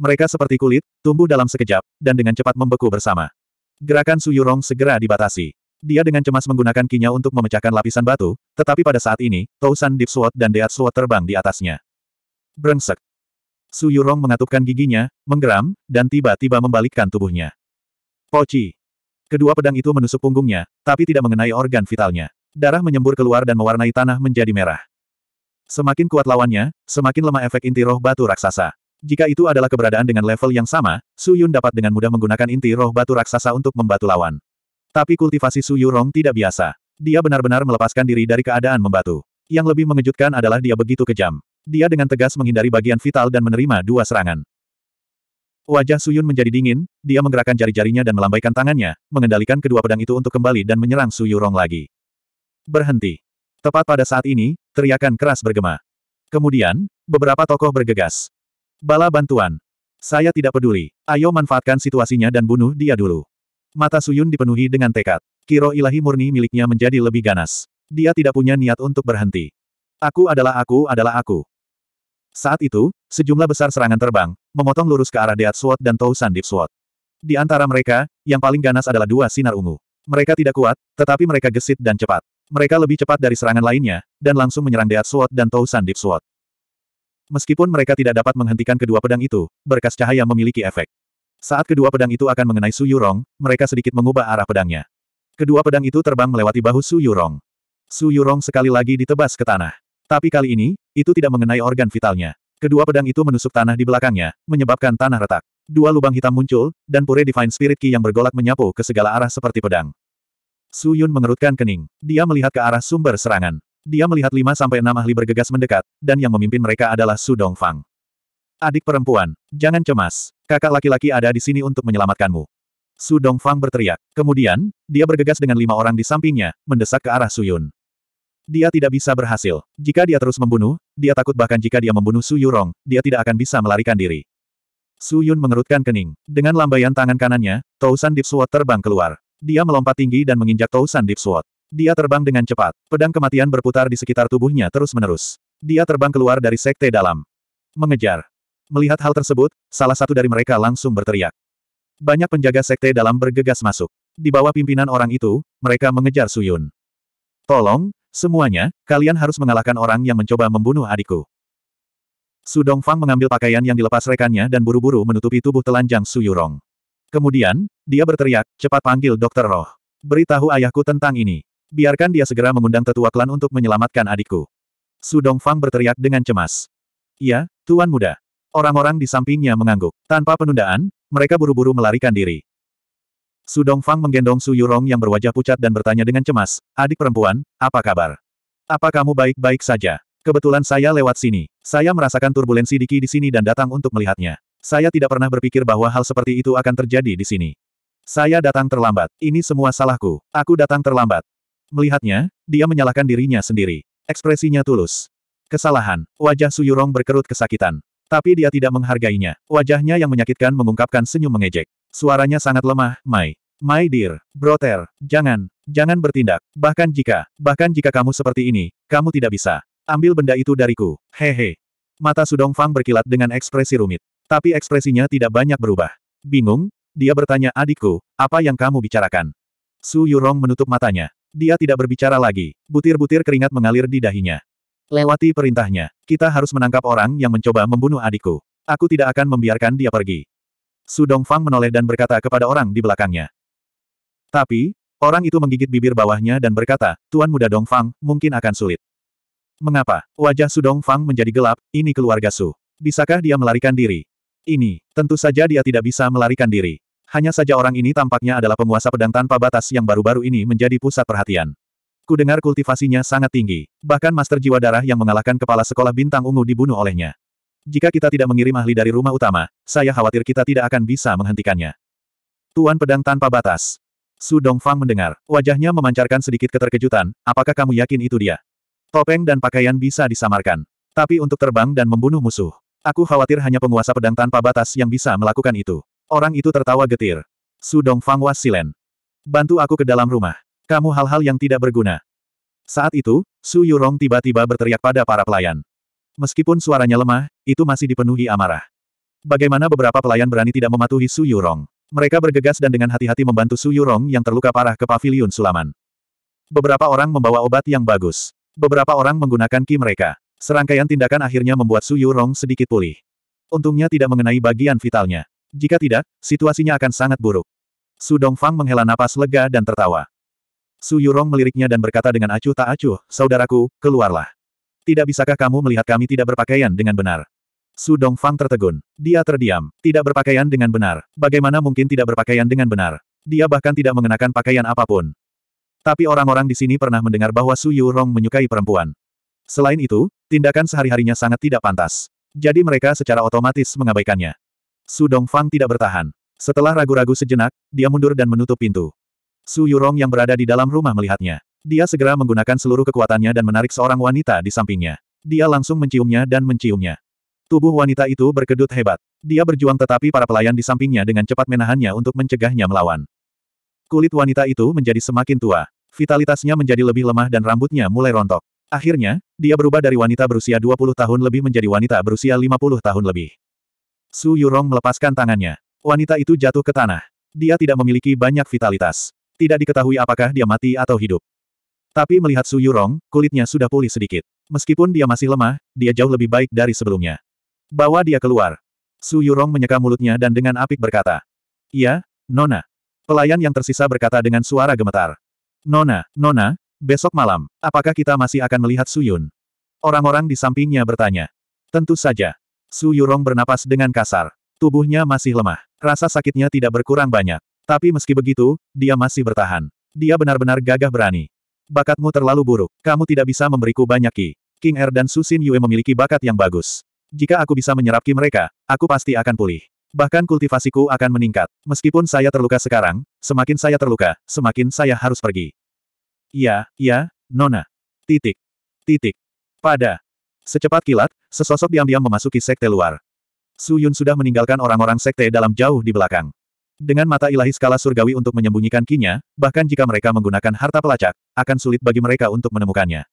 Mereka seperti kulit, tumbuh dalam sekejap, dan dengan cepat membeku bersama. Gerakan Su Yurong segera dibatasi. Dia dengan cemas menggunakan kinya untuk memecahkan lapisan batu, tetapi pada saat ini, Tousan Deep Sword dan Deat Sword terbang di atasnya. Brengsek. Su Yurong mengatupkan giginya, menggeram, dan tiba-tiba membalikkan tubuhnya. Poci. Kedua pedang itu menusuk punggungnya, tapi tidak mengenai organ vitalnya. Darah menyembur keluar dan mewarnai tanah menjadi merah. Semakin kuat lawannya, semakin lemah efek inti roh batu raksasa. Jika itu adalah keberadaan dengan level yang sama, Su Yun dapat dengan mudah menggunakan inti roh batu raksasa untuk membatu lawan. Tapi kultivasi Su Yurong tidak biasa. Dia benar-benar melepaskan diri dari keadaan membatu. Yang lebih mengejutkan adalah dia begitu kejam. Dia dengan tegas menghindari bagian vital dan menerima dua serangan. Wajah Suyun menjadi dingin, dia menggerakkan jari-jarinya dan melambaikan tangannya, mengendalikan kedua pedang itu untuk kembali dan menyerang Su Yurong lagi. Berhenti. Tepat pada saat ini, teriakan keras bergema. Kemudian, beberapa tokoh bergegas. Bala bantuan. Saya tidak peduli. Ayo manfaatkan situasinya dan bunuh dia dulu. Mata Suyun dipenuhi dengan tekad. Kiro ilahi murni miliknya menjadi lebih ganas. Dia tidak punya niat untuk berhenti. Aku adalah aku adalah aku. Saat itu, sejumlah besar serangan terbang, memotong lurus ke arah Deat Sword dan Tousan Sandip Sword. Di antara mereka, yang paling ganas adalah dua sinar ungu. Mereka tidak kuat, tetapi mereka gesit dan cepat. Mereka lebih cepat dari serangan lainnya, dan langsung menyerang Deat Sword dan Tousan Sandip Sword. Meskipun mereka tidak dapat menghentikan kedua pedang itu, berkas cahaya memiliki efek. Saat kedua pedang itu akan mengenai Su Yurong, mereka sedikit mengubah arah pedangnya. Kedua pedang itu terbang melewati bahu Su Yurong. Su Yurong sekali lagi ditebas ke tanah. Tapi kali ini, itu tidak mengenai organ vitalnya. Kedua pedang itu menusuk tanah di belakangnya, menyebabkan tanah retak. Dua lubang hitam muncul, dan pure Divine Spirit Ki yang bergolak menyapu ke segala arah seperti pedang. Su Yun mengerutkan kening. Dia melihat ke arah sumber serangan. Dia melihat lima sampai enam ahli bergegas mendekat, dan yang memimpin mereka adalah Su Dongfang. Adik perempuan, jangan cemas. Kakak laki-laki ada di sini untuk menyelamatkanmu. Su Dongfang berteriak. Kemudian, dia bergegas dengan lima orang di sampingnya, mendesak ke arah Suyun. Dia tidak bisa berhasil. Jika dia terus membunuh, dia takut bahkan jika dia membunuh Su Yurong, dia tidak akan bisa melarikan diri. Su Yun mengerutkan kening. Dengan lambaian tangan kanannya, Tousan Deep Sword terbang keluar. Dia melompat tinggi dan menginjak Tousan Deep Sword. Dia terbang dengan cepat. Pedang kematian berputar di sekitar tubuhnya terus-menerus. Dia terbang keluar dari sekte dalam. Mengejar. Melihat hal tersebut, salah satu dari mereka langsung berteriak. Banyak penjaga sekte dalam bergegas masuk. Di bawah pimpinan orang itu, mereka mengejar Suyun. Tolong, semuanya, kalian harus mengalahkan orang yang mencoba membunuh adikku. Su Dongfang mengambil pakaian yang dilepas rekannya dan buru-buru menutupi tubuh telanjang Su Yurong. Kemudian, dia berteriak, cepat panggil dokter roh. Beritahu ayahku tentang ini. Biarkan dia segera mengundang tetua klan untuk menyelamatkan adikku. Su Dongfang berteriak dengan cemas. Ya, Tuan Muda. Orang-orang di sampingnya mengangguk. Tanpa penundaan, mereka buru-buru melarikan diri. Su Dongfang menggendong Su Yurong yang berwajah pucat dan bertanya dengan cemas, adik perempuan, apa kabar? Apa kamu baik-baik saja? Kebetulan saya lewat sini. Saya merasakan turbulensi Diki di sini dan datang untuk melihatnya. Saya tidak pernah berpikir bahwa hal seperti itu akan terjadi di sini. Saya datang terlambat. Ini semua salahku. Aku datang terlambat. Melihatnya, dia menyalahkan dirinya sendiri. Ekspresinya tulus. Kesalahan. Wajah Su Yurong berkerut kesakitan. Tapi dia tidak menghargainya. Wajahnya yang menyakitkan mengungkapkan senyum mengejek. Suaranya sangat lemah, Mai. My dear, brother, jangan, jangan bertindak. Bahkan jika, bahkan jika kamu seperti ini, kamu tidak bisa. Ambil benda itu dariku. Hehe. Mata Sudong Fang berkilat dengan ekspresi rumit. Tapi ekspresinya tidak banyak berubah. Bingung? Dia bertanya adikku, apa yang kamu bicarakan? Su Yurong menutup matanya. Dia tidak berbicara lagi. Butir-butir keringat mengalir di dahinya. Lewati perintahnya. Kita harus menangkap orang yang mencoba membunuh adikku. Aku tidak akan membiarkan dia pergi. Su Fang menoleh dan berkata kepada orang di belakangnya. Tapi, orang itu menggigit bibir bawahnya dan berkata, Tuan Muda Dongfang, mungkin akan sulit. Mengapa? Wajah Su Fang menjadi gelap, ini keluarga Su. Bisakah dia melarikan diri? Ini, tentu saja dia tidak bisa melarikan diri. Hanya saja orang ini tampaknya adalah penguasa pedang tanpa batas yang baru-baru ini menjadi pusat perhatian. Ku dengar kultivasinya sangat tinggi. Bahkan Master Jiwa Darah yang mengalahkan kepala sekolah bintang ungu dibunuh olehnya. Jika kita tidak mengirim ahli dari rumah utama, saya khawatir kita tidak akan bisa menghentikannya. Tuan Pedang Tanpa Batas. Su Dongfang mendengar. Wajahnya memancarkan sedikit keterkejutan, apakah kamu yakin itu dia? Topeng dan pakaian bisa disamarkan. Tapi untuk terbang dan membunuh musuh. Aku khawatir hanya penguasa pedang tanpa batas yang bisa melakukan itu. Orang itu tertawa getir. Su Dongfang was silen. Bantu aku ke dalam rumah. Kamu hal-hal yang tidak berguna. Saat itu, Su Yurong tiba-tiba berteriak pada para pelayan. Meskipun suaranya lemah, itu masih dipenuhi amarah. Bagaimana beberapa pelayan berani tidak mematuhi Su Yurong? Mereka bergegas dan dengan hati-hati membantu Su Yurong yang terluka parah ke paviliun sulaman. Beberapa orang membawa obat yang bagus. Beberapa orang menggunakan ki mereka. Serangkaian tindakan akhirnya membuat Su Yurong sedikit pulih. Untungnya tidak mengenai bagian vitalnya. Jika tidak, situasinya akan sangat buruk. Su Dongfang menghela napas lega dan tertawa. Su Yurong meliriknya dan berkata dengan acuh tak acuh, saudaraku, keluarlah. Tidak bisakah kamu melihat kami tidak berpakaian dengan benar? Su Dongfang tertegun. Dia terdiam, tidak berpakaian dengan benar. Bagaimana mungkin tidak berpakaian dengan benar? Dia bahkan tidak mengenakan pakaian apapun. Tapi orang-orang di sini pernah mendengar bahwa Su Yurong menyukai perempuan. Selain itu, tindakan sehari-harinya sangat tidak pantas. Jadi mereka secara otomatis mengabaikannya. Su Dongfang tidak bertahan. Setelah ragu-ragu sejenak, dia mundur dan menutup pintu. Su Yurong yang berada di dalam rumah melihatnya. Dia segera menggunakan seluruh kekuatannya dan menarik seorang wanita di sampingnya. Dia langsung menciumnya dan menciumnya. Tubuh wanita itu berkedut hebat. Dia berjuang tetapi para pelayan di sampingnya dengan cepat menahannya untuk mencegahnya melawan. Kulit wanita itu menjadi semakin tua. Vitalitasnya menjadi lebih lemah dan rambutnya mulai rontok. Akhirnya, dia berubah dari wanita berusia 20 tahun lebih menjadi wanita berusia 50 tahun lebih. Su Yurong melepaskan tangannya. Wanita itu jatuh ke tanah. Dia tidak memiliki banyak vitalitas. Tidak diketahui apakah dia mati atau hidup. Tapi melihat Su Yurong, kulitnya sudah pulih sedikit. Meskipun dia masih lemah, dia jauh lebih baik dari sebelumnya. Bawa dia keluar. Su Yurong menyeka mulutnya dan dengan apik berkata. Iya, Nona. Pelayan yang tersisa berkata dengan suara gemetar. Nona, Nona, besok malam, apakah kita masih akan melihat Su Yun?" Orang-orang di sampingnya bertanya. Tentu saja. Su Yurong bernapas dengan kasar. Tubuhnya masih lemah. Rasa sakitnya tidak berkurang banyak. Tapi meski begitu, dia masih bertahan. Dia benar-benar gagah berani. Bakatmu terlalu buruk. Kamu tidak bisa memberiku banyak ki. King Er dan Susin Yue memiliki bakat yang bagus. Jika aku bisa menyerap ki mereka, aku pasti akan pulih. Bahkan kultivasiku akan meningkat. Meskipun saya terluka sekarang, semakin saya terluka, semakin saya harus pergi. Iya, iya, Nona. Titik. Titik. Pada. Secepat kilat, sesosok diam-diam memasuki sekte luar. Su Yun sudah meninggalkan orang-orang sekte dalam jauh di belakang. Dengan mata ilahi skala surgawi untuk menyembunyikan kinya, bahkan jika mereka menggunakan harta pelacak, akan sulit bagi mereka untuk menemukannya.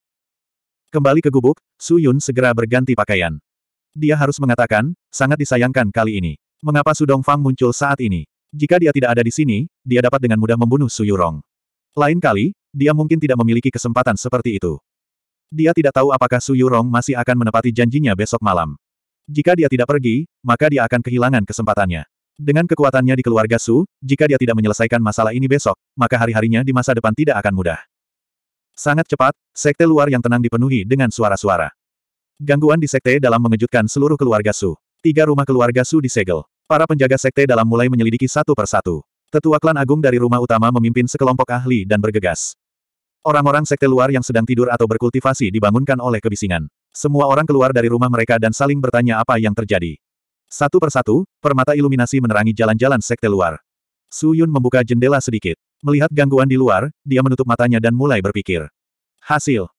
Kembali ke gubuk, Su Yun segera berganti pakaian. Dia harus mengatakan, sangat disayangkan kali ini. Mengapa Su Dongfang muncul saat ini? Jika dia tidak ada di sini, dia dapat dengan mudah membunuh Su Yurong. Lain kali, dia mungkin tidak memiliki kesempatan seperti itu. Dia tidak tahu apakah Su Yurong masih akan menepati janjinya besok malam. Jika dia tidak pergi, maka dia akan kehilangan kesempatannya. Dengan kekuatannya di keluarga Su, jika dia tidak menyelesaikan masalah ini besok, maka hari-harinya di masa depan tidak akan mudah. Sangat cepat, sekte luar yang tenang dipenuhi dengan suara-suara. Gangguan di sekte dalam mengejutkan seluruh keluarga Su. Tiga rumah keluarga Su disegel. Para penjaga sekte dalam mulai menyelidiki satu persatu. Tetua klan agung dari rumah utama memimpin sekelompok ahli dan bergegas. Orang-orang sekte luar yang sedang tidur atau berkultivasi dibangunkan oleh kebisingan. Semua orang keluar dari rumah mereka dan saling bertanya apa yang terjadi. Satu persatu, permata iluminasi menerangi jalan-jalan sekte luar. Su Yun membuka jendela sedikit. Melihat gangguan di luar, dia menutup matanya dan mulai berpikir. Hasil.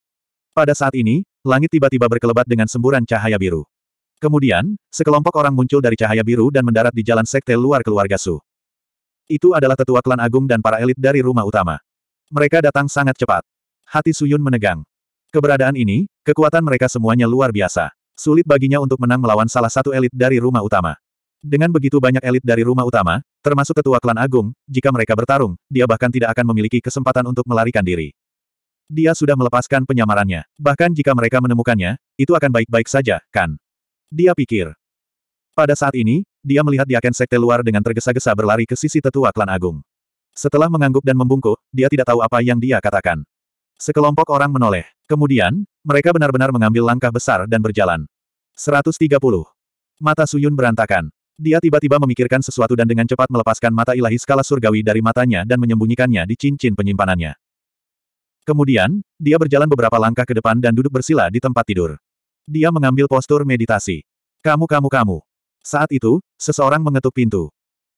Pada saat ini, langit tiba-tiba berkelebat dengan semburan cahaya biru. Kemudian, sekelompok orang muncul dari cahaya biru dan mendarat di jalan sekte luar keluarga Su. Itu adalah tetua klan agung dan para elit dari rumah utama. Mereka datang sangat cepat. Hati Su Yun menegang. Keberadaan ini, kekuatan mereka semuanya luar biasa. Sulit baginya untuk menang melawan salah satu elit dari rumah utama. Dengan begitu banyak elit dari rumah utama, termasuk ketua klan agung, jika mereka bertarung, dia bahkan tidak akan memiliki kesempatan untuk melarikan diri. Dia sudah melepaskan penyamarannya. Bahkan jika mereka menemukannya, itu akan baik-baik saja, kan? Dia pikir. Pada saat ini, dia melihat Diaken Sekte luar dengan tergesa-gesa berlari ke sisi tetua klan agung. Setelah mengangguk dan membungkuk, dia tidak tahu apa yang dia katakan. Sekelompok orang menoleh. Kemudian, mereka benar-benar mengambil langkah besar dan berjalan. 130. Mata Suyun berantakan. Dia tiba-tiba memikirkan sesuatu dan dengan cepat melepaskan mata ilahi skala surgawi dari matanya dan menyembunyikannya di cincin penyimpanannya. Kemudian, dia berjalan beberapa langkah ke depan dan duduk bersila di tempat tidur. Dia mengambil postur meditasi. Kamu kamu kamu. Saat itu, seseorang mengetuk pintu.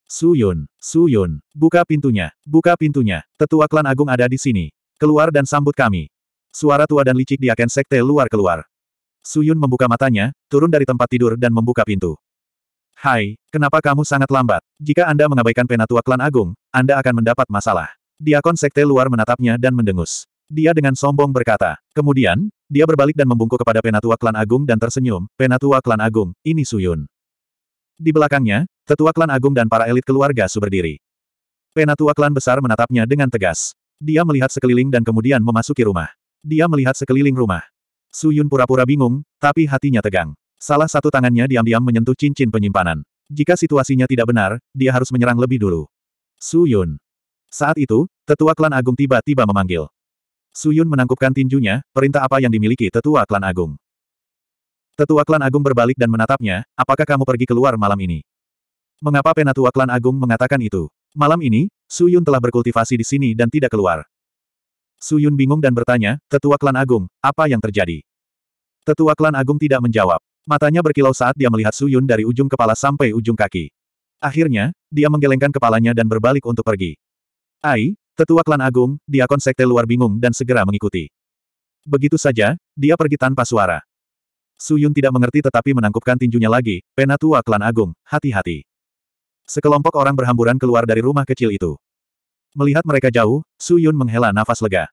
Suyun, Suyun, buka pintunya, buka pintunya, tetua klan agung ada di sini. Keluar dan sambut kami. Suara tua dan licik di aken sekte luar keluar. Suyun membuka matanya, turun dari tempat tidur dan membuka pintu. Hai, kenapa kamu sangat lambat? Jika Anda mengabaikan penatua klan agung, Anda akan mendapat masalah. Diakon sekte luar menatapnya dan mendengus. Dia dengan sombong berkata. Kemudian, dia berbalik dan membungkuk kepada penatua klan agung dan tersenyum, penatua klan agung, ini Suyun. Di belakangnya, tetua klan agung dan para elit keluarga su berdiri. Penatua klan besar menatapnya dengan tegas. Dia melihat sekeliling dan kemudian memasuki rumah. Dia melihat sekeliling rumah. Su Yun pura-pura bingung, tapi hatinya tegang. Salah satu tangannya diam-diam menyentuh cincin penyimpanan. Jika situasinya tidak benar, dia harus menyerang lebih dulu. Su Yun. Saat itu, tetua klan agung tiba-tiba memanggil. Su Yun menangkupkan tinjunya, perintah apa yang dimiliki tetua klan agung. Tetua klan agung berbalik dan menatapnya, apakah kamu pergi keluar malam ini? Mengapa penatua klan agung mengatakan itu? Malam ini, Su Yun telah berkultivasi di sini dan tidak keluar. Su Yun bingung dan bertanya, Tetua Klan Agung, apa yang terjadi? Tetua Klan Agung tidak menjawab. Matanya berkilau saat dia melihat Su Yun dari ujung kepala sampai ujung kaki. Akhirnya, dia menggelengkan kepalanya dan berbalik untuk pergi. Ai, Tetua Klan Agung, dia konsekte luar bingung dan segera mengikuti. Begitu saja, dia pergi tanpa suara. Su Yun tidak mengerti tetapi menangkupkan tinjunya lagi, Penatua Klan Agung, hati-hati. Sekelompok orang berhamburan keluar dari rumah kecil itu. Melihat mereka jauh, Su Yun menghela nafas lega.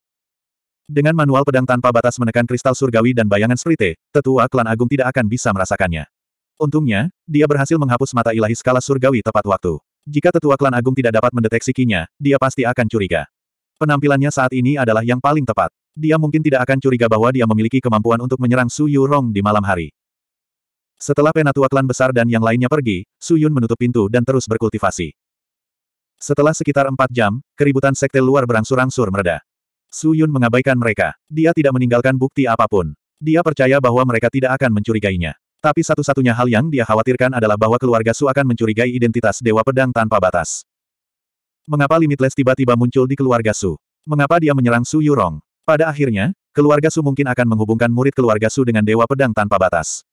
Dengan manual pedang tanpa batas menekan kristal surgawi dan bayangan sprite, tetua klan agung tidak akan bisa merasakannya. Untungnya, dia berhasil menghapus mata ilahi skala surgawi tepat waktu. Jika tetua klan agung tidak dapat mendeteksi kinya, dia pasti akan curiga. Penampilannya saat ini adalah yang paling tepat. Dia mungkin tidak akan curiga bahwa dia memiliki kemampuan untuk menyerang Su Yurong di malam hari. Setelah penatua klan besar dan yang lainnya pergi, Su Yun menutup pintu dan terus berkultivasi. Setelah sekitar empat jam, keributan sekte luar berangsur-angsur mereda. Su Yun mengabaikan mereka. Dia tidak meninggalkan bukti apapun. Dia percaya bahwa mereka tidak akan mencurigainya. Tapi satu-satunya hal yang dia khawatirkan adalah bahwa keluarga Su akan mencurigai identitas Dewa Pedang tanpa batas. Mengapa Limitless tiba-tiba muncul di keluarga Su? Mengapa dia menyerang Su Yurong? Pada akhirnya, keluarga Su mungkin akan menghubungkan murid keluarga Su dengan Dewa Pedang tanpa batas.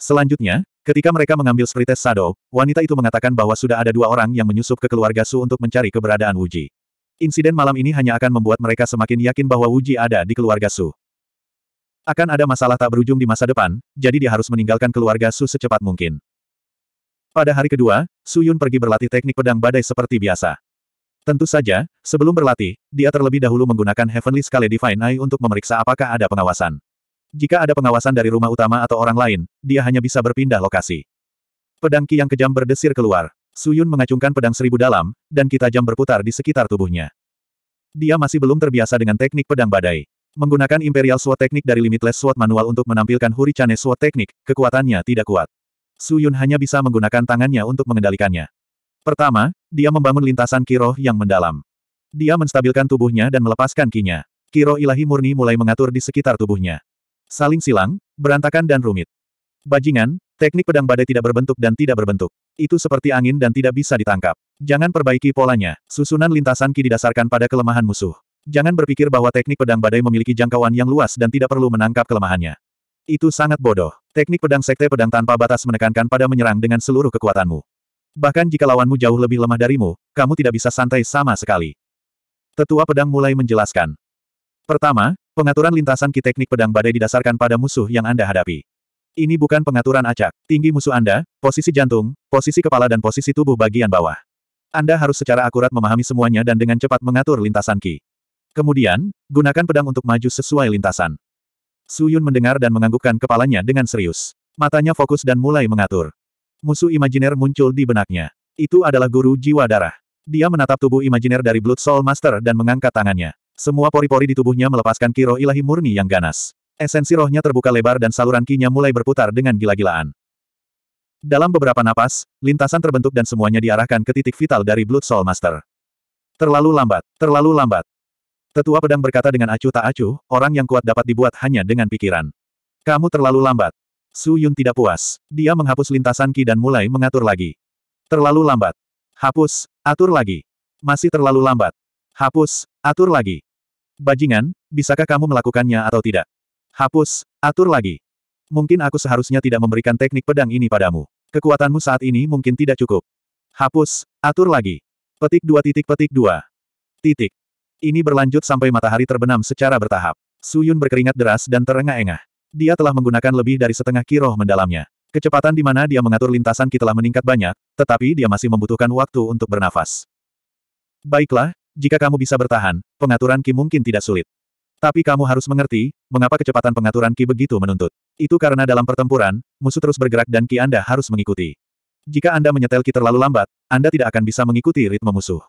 Selanjutnya, ketika mereka mengambil sprites Sado, wanita itu mengatakan bahwa sudah ada dua orang yang menyusup ke keluarga Su untuk mencari keberadaan Wuji. Insiden malam ini hanya akan membuat mereka semakin yakin bahwa Wuji ada di keluarga Su. Akan ada masalah tak berujung di masa depan, jadi dia harus meninggalkan keluarga Su secepat mungkin. Pada hari kedua, Su Yun pergi berlatih teknik pedang badai seperti biasa. Tentu saja, sebelum berlatih, dia terlebih dahulu menggunakan Heavenly Scale Divine Eye untuk memeriksa apakah ada pengawasan. Jika ada pengawasan dari rumah utama atau orang lain, dia hanya bisa berpindah lokasi. Pedang Ki yang kejam berdesir keluar. Suyun mengacungkan pedang seribu dalam, dan kita jam berputar di sekitar tubuhnya. Dia masih belum terbiasa dengan teknik pedang badai. Menggunakan Imperial Sword Teknik dari Limitless Sword Manual untuk menampilkan Hurricane Sword Teknik, kekuatannya tidak kuat. Suyun hanya bisa menggunakan tangannya untuk mengendalikannya. Pertama, dia membangun lintasan kiroh yang mendalam. Dia menstabilkan tubuhnya dan melepaskan kinya. Kiroh ilahi murni mulai mengatur di sekitar tubuhnya. Saling silang, berantakan dan rumit. Bajingan, teknik pedang badai tidak berbentuk dan tidak berbentuk. Itu seperti angin dan tidak bisa ditangkap. Jangan perbaiki polanya. Susunan lintasan ki didasarkan pada kelemahan musuh. Jangan berpikir bahwa teknik pedang badai memiliki jangkauan yang luas dan tidak perlu menangkap kelemahannya. Itu sangat bodoh. Teknik pedang sekte pedang tanpa batas menekankan pada menyerang dengan seluruh kekuatanmu. Bahkan jika lawanmu jauh lebih lemah darimu, kamu tidak bisa santai sama sekali. Tetua pedang mulai menjelaskan. Pertama, Pengaturan lintasan ki teknik pedang badai didasarkan pada musuh yang Anda hadapi. Ini bukan pengaturan acak, tinggi musuh Anda, posisi jantung, posisi kepala dan posisi tubuh bagian bawah. Anda harus secara akurat memahami semuanya dan dengan cepat mengatur lintasan ki. Kemudian, gunakan pedang untuk maju sesuai lintasan. Su Yun mendengar dan menganggukkan kepalanya dengan serius. Matanya fokus dan mulai mengatur. Musuh imajiner muncul di benaknya. Itu adalah guru jiwa darah. Dia menatap tubuh imajiner dari Blood Soul Master dan mengangkat tangannya. Semua pori-pori di tubuhnya melepaskan kiro ilahi murni yang ganas. Esensi rohnya terbuka lebar dan saluran kinya mulai berputar dengan gila-gilaan. Dalam beberapa napas, lintasan terbentuk dan semuanya diarahkan ke titik vital dari Blood Soul Master. Terlalu lambat, terlalu lambat. Tetua pedang berkata dengan acuh tak acuh, orang yang kuat dapat dibuat hanya dengan pikiran. Kamu terlalu lambat. Su Yun tidak puas. Dia menghapus lintasan ki dan mulai mengatur lagi. Terlalu lambat. Hapus, atur lagi. Masih terlalu lambat. Hapus, atur lagi. Bajingan, bisakah kamu melakukannya atau tidak? Hapus, atur lagi. Mungkin aku seharusnya tidak memberikan teknik pedang ini padamu. Kekuatanmu saat ini mungkin tidak cukup. Hapus, atur lagi. Petik dua titik petik dua. Titik. Ini berlanjut sampai matahari terbenam secara bertahap. Suyun berkeringat deras dan terengah-engah. Dia telah menggunakan lebih dari setengah kiroh mendalamnya. Kecepatan di mana dia mengatur lintasan kita telah meningkat banyak, tetapi dia masih membutuhkan waktu untuk bernafas. Baiklah, jika kamu bisa bertahan, pengaturan Ki mungkin tidak sulit. Tapi kamu harus mengerti, mengapa kecepatan pengaturan Ki begitu menuntut. Itu karena dalam pertempuran, musuh terus bergerak dan Ki Anda harus mengikuti. Jika Anda menyetel Ki terlalu lambat, Anda tidak akan bisa mengikuti ritme musuh.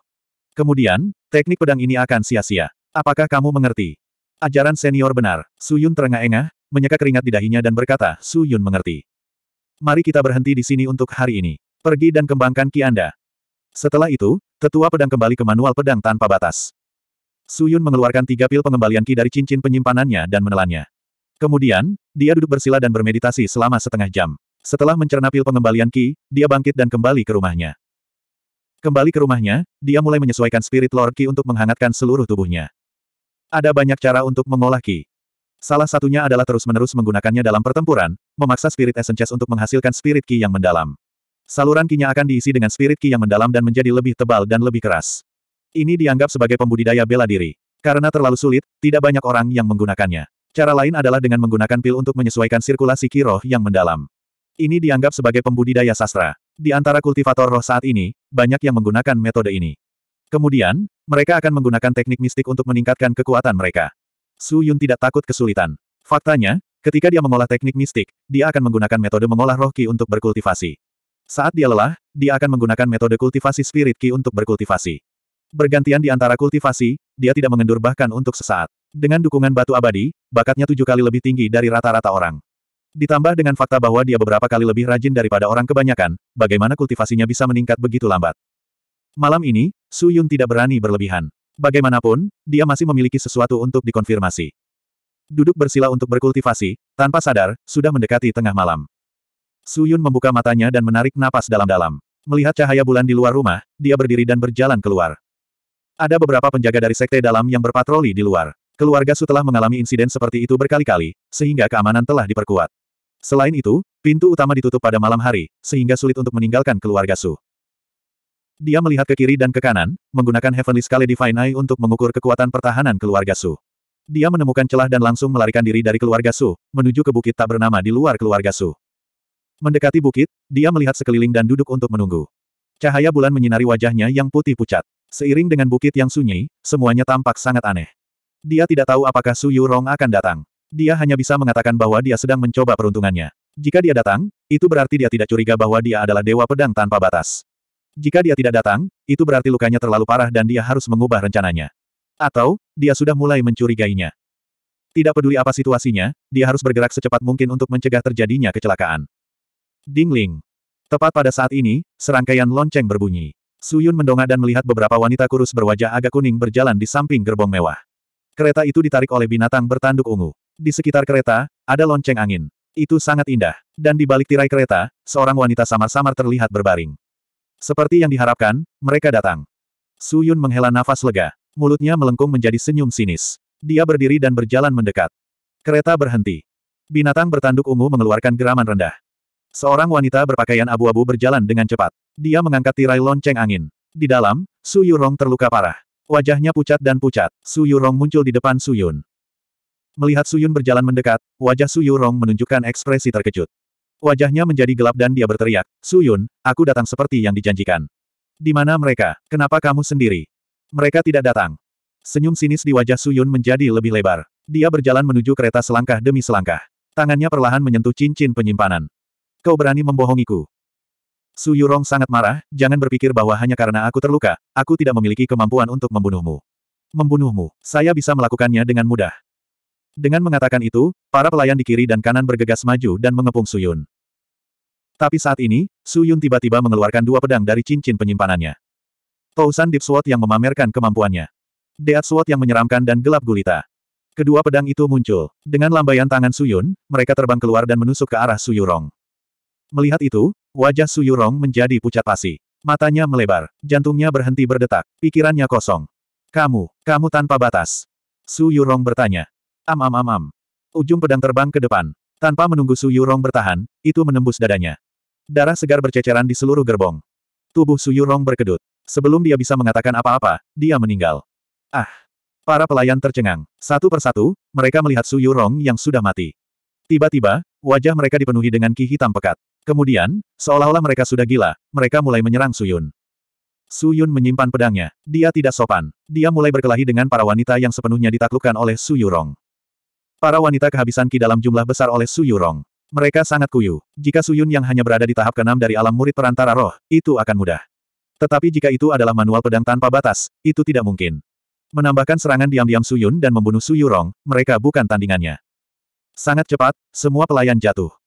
Kemudian, teknik pedang ini akan sia-sia. Apakah kamu mengerti? Ajaran senior benar. Su Yun terengah-engah, menyeka keringat di dahinya dan berkata, Su Yun mengerti. Mari kita berhenti di sini untuk hari ini. Pergi dan kembangkan Ki Anda. Setelah itu, Tetua pedang kembali ke manual pedang tanpa batas. Suyun mengeluarkan tiga pil pengembalian ki dari cincin penyimpanannya dan menelannya. Kemudian, dia duduk bersila dan bermeditasi selama setengah jam. Setelah mencerna pil pengembalian ki, dia bangkit dan kembali ke rumahnya. Kembali ke rumahnya, dia mulai menyesuaikan spirit lord ki untuk menghangatkan seluruh tubuhnya. Ada banyak cara untuk mengolah ki. Salah satunya adalah terus-menerus menggunakannya dalam pertempuran, memaksa spirit essences untuk menghasilkan spirit ki yang mendalam. Saluran kinya akan diisi dengan spirit ki yang mendalam dan menjadi lebih tebal dan lebih keras. Ini dianggap sebagai pembudidaya bela diri. Karena terlalu sulit, tidak banyak orang yang menggunakannya. Cara lain adalah dengan menggunakan pil untuk menyesuaikan sirkulasi ki roh yang mendalam. Ini dianggap sebagai pembudidaya sastra. Di antara kultivator roh saat ini, banyak yang menggunakan metode ini. Kemudian, mereka akan menggunakan teknik mistik untuk meningkatkan kekuatan mereka. Su Yun tidak takut kesulitan. Faktanya, ketika dia mengolah teknik mistik, dia akan menggunakan metode mengolah roh ki untuk berkultivasi. Saat dia lelah, dia akan menggunakan metode kultivasi spirit ki untuk berkultivasi. Bergantian di antara kultivasi, dia tidak mengendur bahkan untuk sesaat. Dengan dukungan batu abadi, bakatnya tujuh kali lebih tinggi dari rata-rata orang. Ditambah dengan fakta bahwa dia beberapa kali lebih rajin daripada orang kebanyakan, bagaimana kultivasinya bisa meningkat begitu lambat. Malam ini, Su Yun tidak berani berlebihan. Bagaimanapun, dia masih memiliki sesuatu untuk dikonfirmasi. Duduk bersila untuk berkultivasi, tanpa sadar, sudah mendekati tengah malam. Suyun membuka matanya dan menarik napas dalam-dalam. Melihat cahaya bulan di luar rumah, dia berdiri dan berjalan keluar. Ada beberapa penjaga dari sekte dalam yang berpatroli di luar. Keluarga Su telah mengalami insiden seperti itu berkali-kali, sehingga keamanan telah diperkuat. Selain itu, pintu utama ditutup pada malam hari, sehingga sulit untuk meninggalkan keluarga Su. Dia melihat ke kiri dan ke kanan, menggunakan Heavenly Scale Divine Eye untuk mengukur kekuatan pertahanan keluarga Su. Dia menemukan celah dan langsung melarikan diri dari keluarga Su, menuju ke bukit tak bernama di luar keluarga Su. Mendekati bukit, dia melihat sekeliling dan duduk untuk menunggu. Cahaya bulan menyinari wajahnya yang putih pucat. Seiring dengan bukit yang sunyi, semuanya tampak sangat aneh. Dia tidak tahu apakah Su Yurong akan datang. Dia hanya bisa mengatakan bahwa dia sedang mencoba peruntungannya. Jika dia datang, itu berarti dia tidak curiga bahwa dia adalah dewa pedang tanpa batas. Jika dia tidak datang, itu berarti lukanya terlalu parah dan dia harus mengubah rencananya. Atau, dia sudah mulai mencurigainya. Tidak peduli apa situasinya, dia harus bergerak secepat mungkin untuk mencegah terjadinya kecelakaan. Dingling. Tepat pada saat ini, serangkaian lonceng berbunyi. Suyun mendongak dan melihat beberapa wanita kurus berwajah agak kuning berjalan di samping gerbong mewah. Kereta itu ditarik oleh binatang bertanduk ungu. Di sekitar kereta, ada lonceng angin. Itu sangat indah. Dan di balik tirai kereta, seorang wanita samar-samar terlihat berbaring. Seperti yang diharapkan, mereka datang. Suyun menghela nafas lega. Mulutnya melengkung menjadi senyum sinis. Dia berdiri dan berjalan mendekat. Kereta berhenti. Binatang bertanduk ungu mengeluarkan geraman rendah. Seorang wanita berpakaian abu-abu berjalan dengan cepat. Dia mengangkat tirai lonceng angin. Di dalam, Su Yurong terluka parah. Wajahnya pucat dan pucat. Su Yurong muncul di depan Su Yun. Melihat Su Yun berjalan mendekat, wajah Su Yurong menunjukkan ekspresi terkejut. Wajahnya menjadi gelap dan dia berteriak, Su Yun, aku datang seperti yang dijanjikan. Di mana mereka? Kenapa kamu sendiri? Mereka tidak datang. Senyum sinis di wajah Su Yun menjadi lebih lebar. Dia berjalan menuju kereta selangkah demi selangkah. Tangannya perlahan menyentuh cincin penyimpanan. Kau berani membohongiku. Su Yurong sangat marah, jangan berpikir bahwa hanya karena aku terluka, aku tidak memiliki kemampuan untuk membunuhmu. Membunuhmu, saya bisa melakukannya dengan mudah. Dengan mengatakan itu, para pelayan di kiri dan kanan bergegas maju dan mengepung Su Yun. Tapi saat ini, Su Yun tiba-tiba mengeluarkan dua pedang dari cincin penyimpanannya. Tousan Deep Sword yang memamerkan kemampuannya. Deat Sword yang menyeramkan dan gelap gulita. Kedua pedang itu muncul. Dengan lambaian tangan Su Yun, mereka terbang keluar dan menusuk ke arah Su Yurong. Melihat itu, wajah Su Yurong menjadi pucat pasi. Matanya melebar, jantungnya berhenti berdetak, pikirannya kosong. Kamu, kamu tanpa batas. Su Yurong bertanya. Am am am am. Ujung pedang terbang ke depan. Tanpa menunggu Su Yurong bertahan, itu menembus dadanya. Darah segar berceceran di seluruh gerbong. Tubuh Su Yurong berkedut. Sebelum dia bisa mengatakan apa-apa, dia meninggal. Ah. Para pelayan tercengang. Satu persatu, mereka melihat Su Yurong yang sudah mati. Tiba-tiba, wajah mereka dipenuhi dengan ki hitam pekat. Kemudian, seolah-olah mereka sudah gila, mereka mulai menyerang Suyun. Suyun menyimpan pedangnya. Dia tidak sopan. Dia mulai berkelahi dengan para wanita yang sepenuhnya ditaklukkan oleh Suyurong. Para wanita kehabisan ki dalam jumlah besar oleh Suyurong. Mereka sangat kuyu. Jika Suyun yang hanya berada di tahap keenam dari alam murid perantara roh, itu akan mudah. Tetapi jika itu adalah manual pedang tanpa batas, itu tidak mungkin. Menambahkan serangan diam-diam Suyun dan membunuh Suyurong, mereka bukan tandingannya. Sangat cepat, semua pelayan jatuh.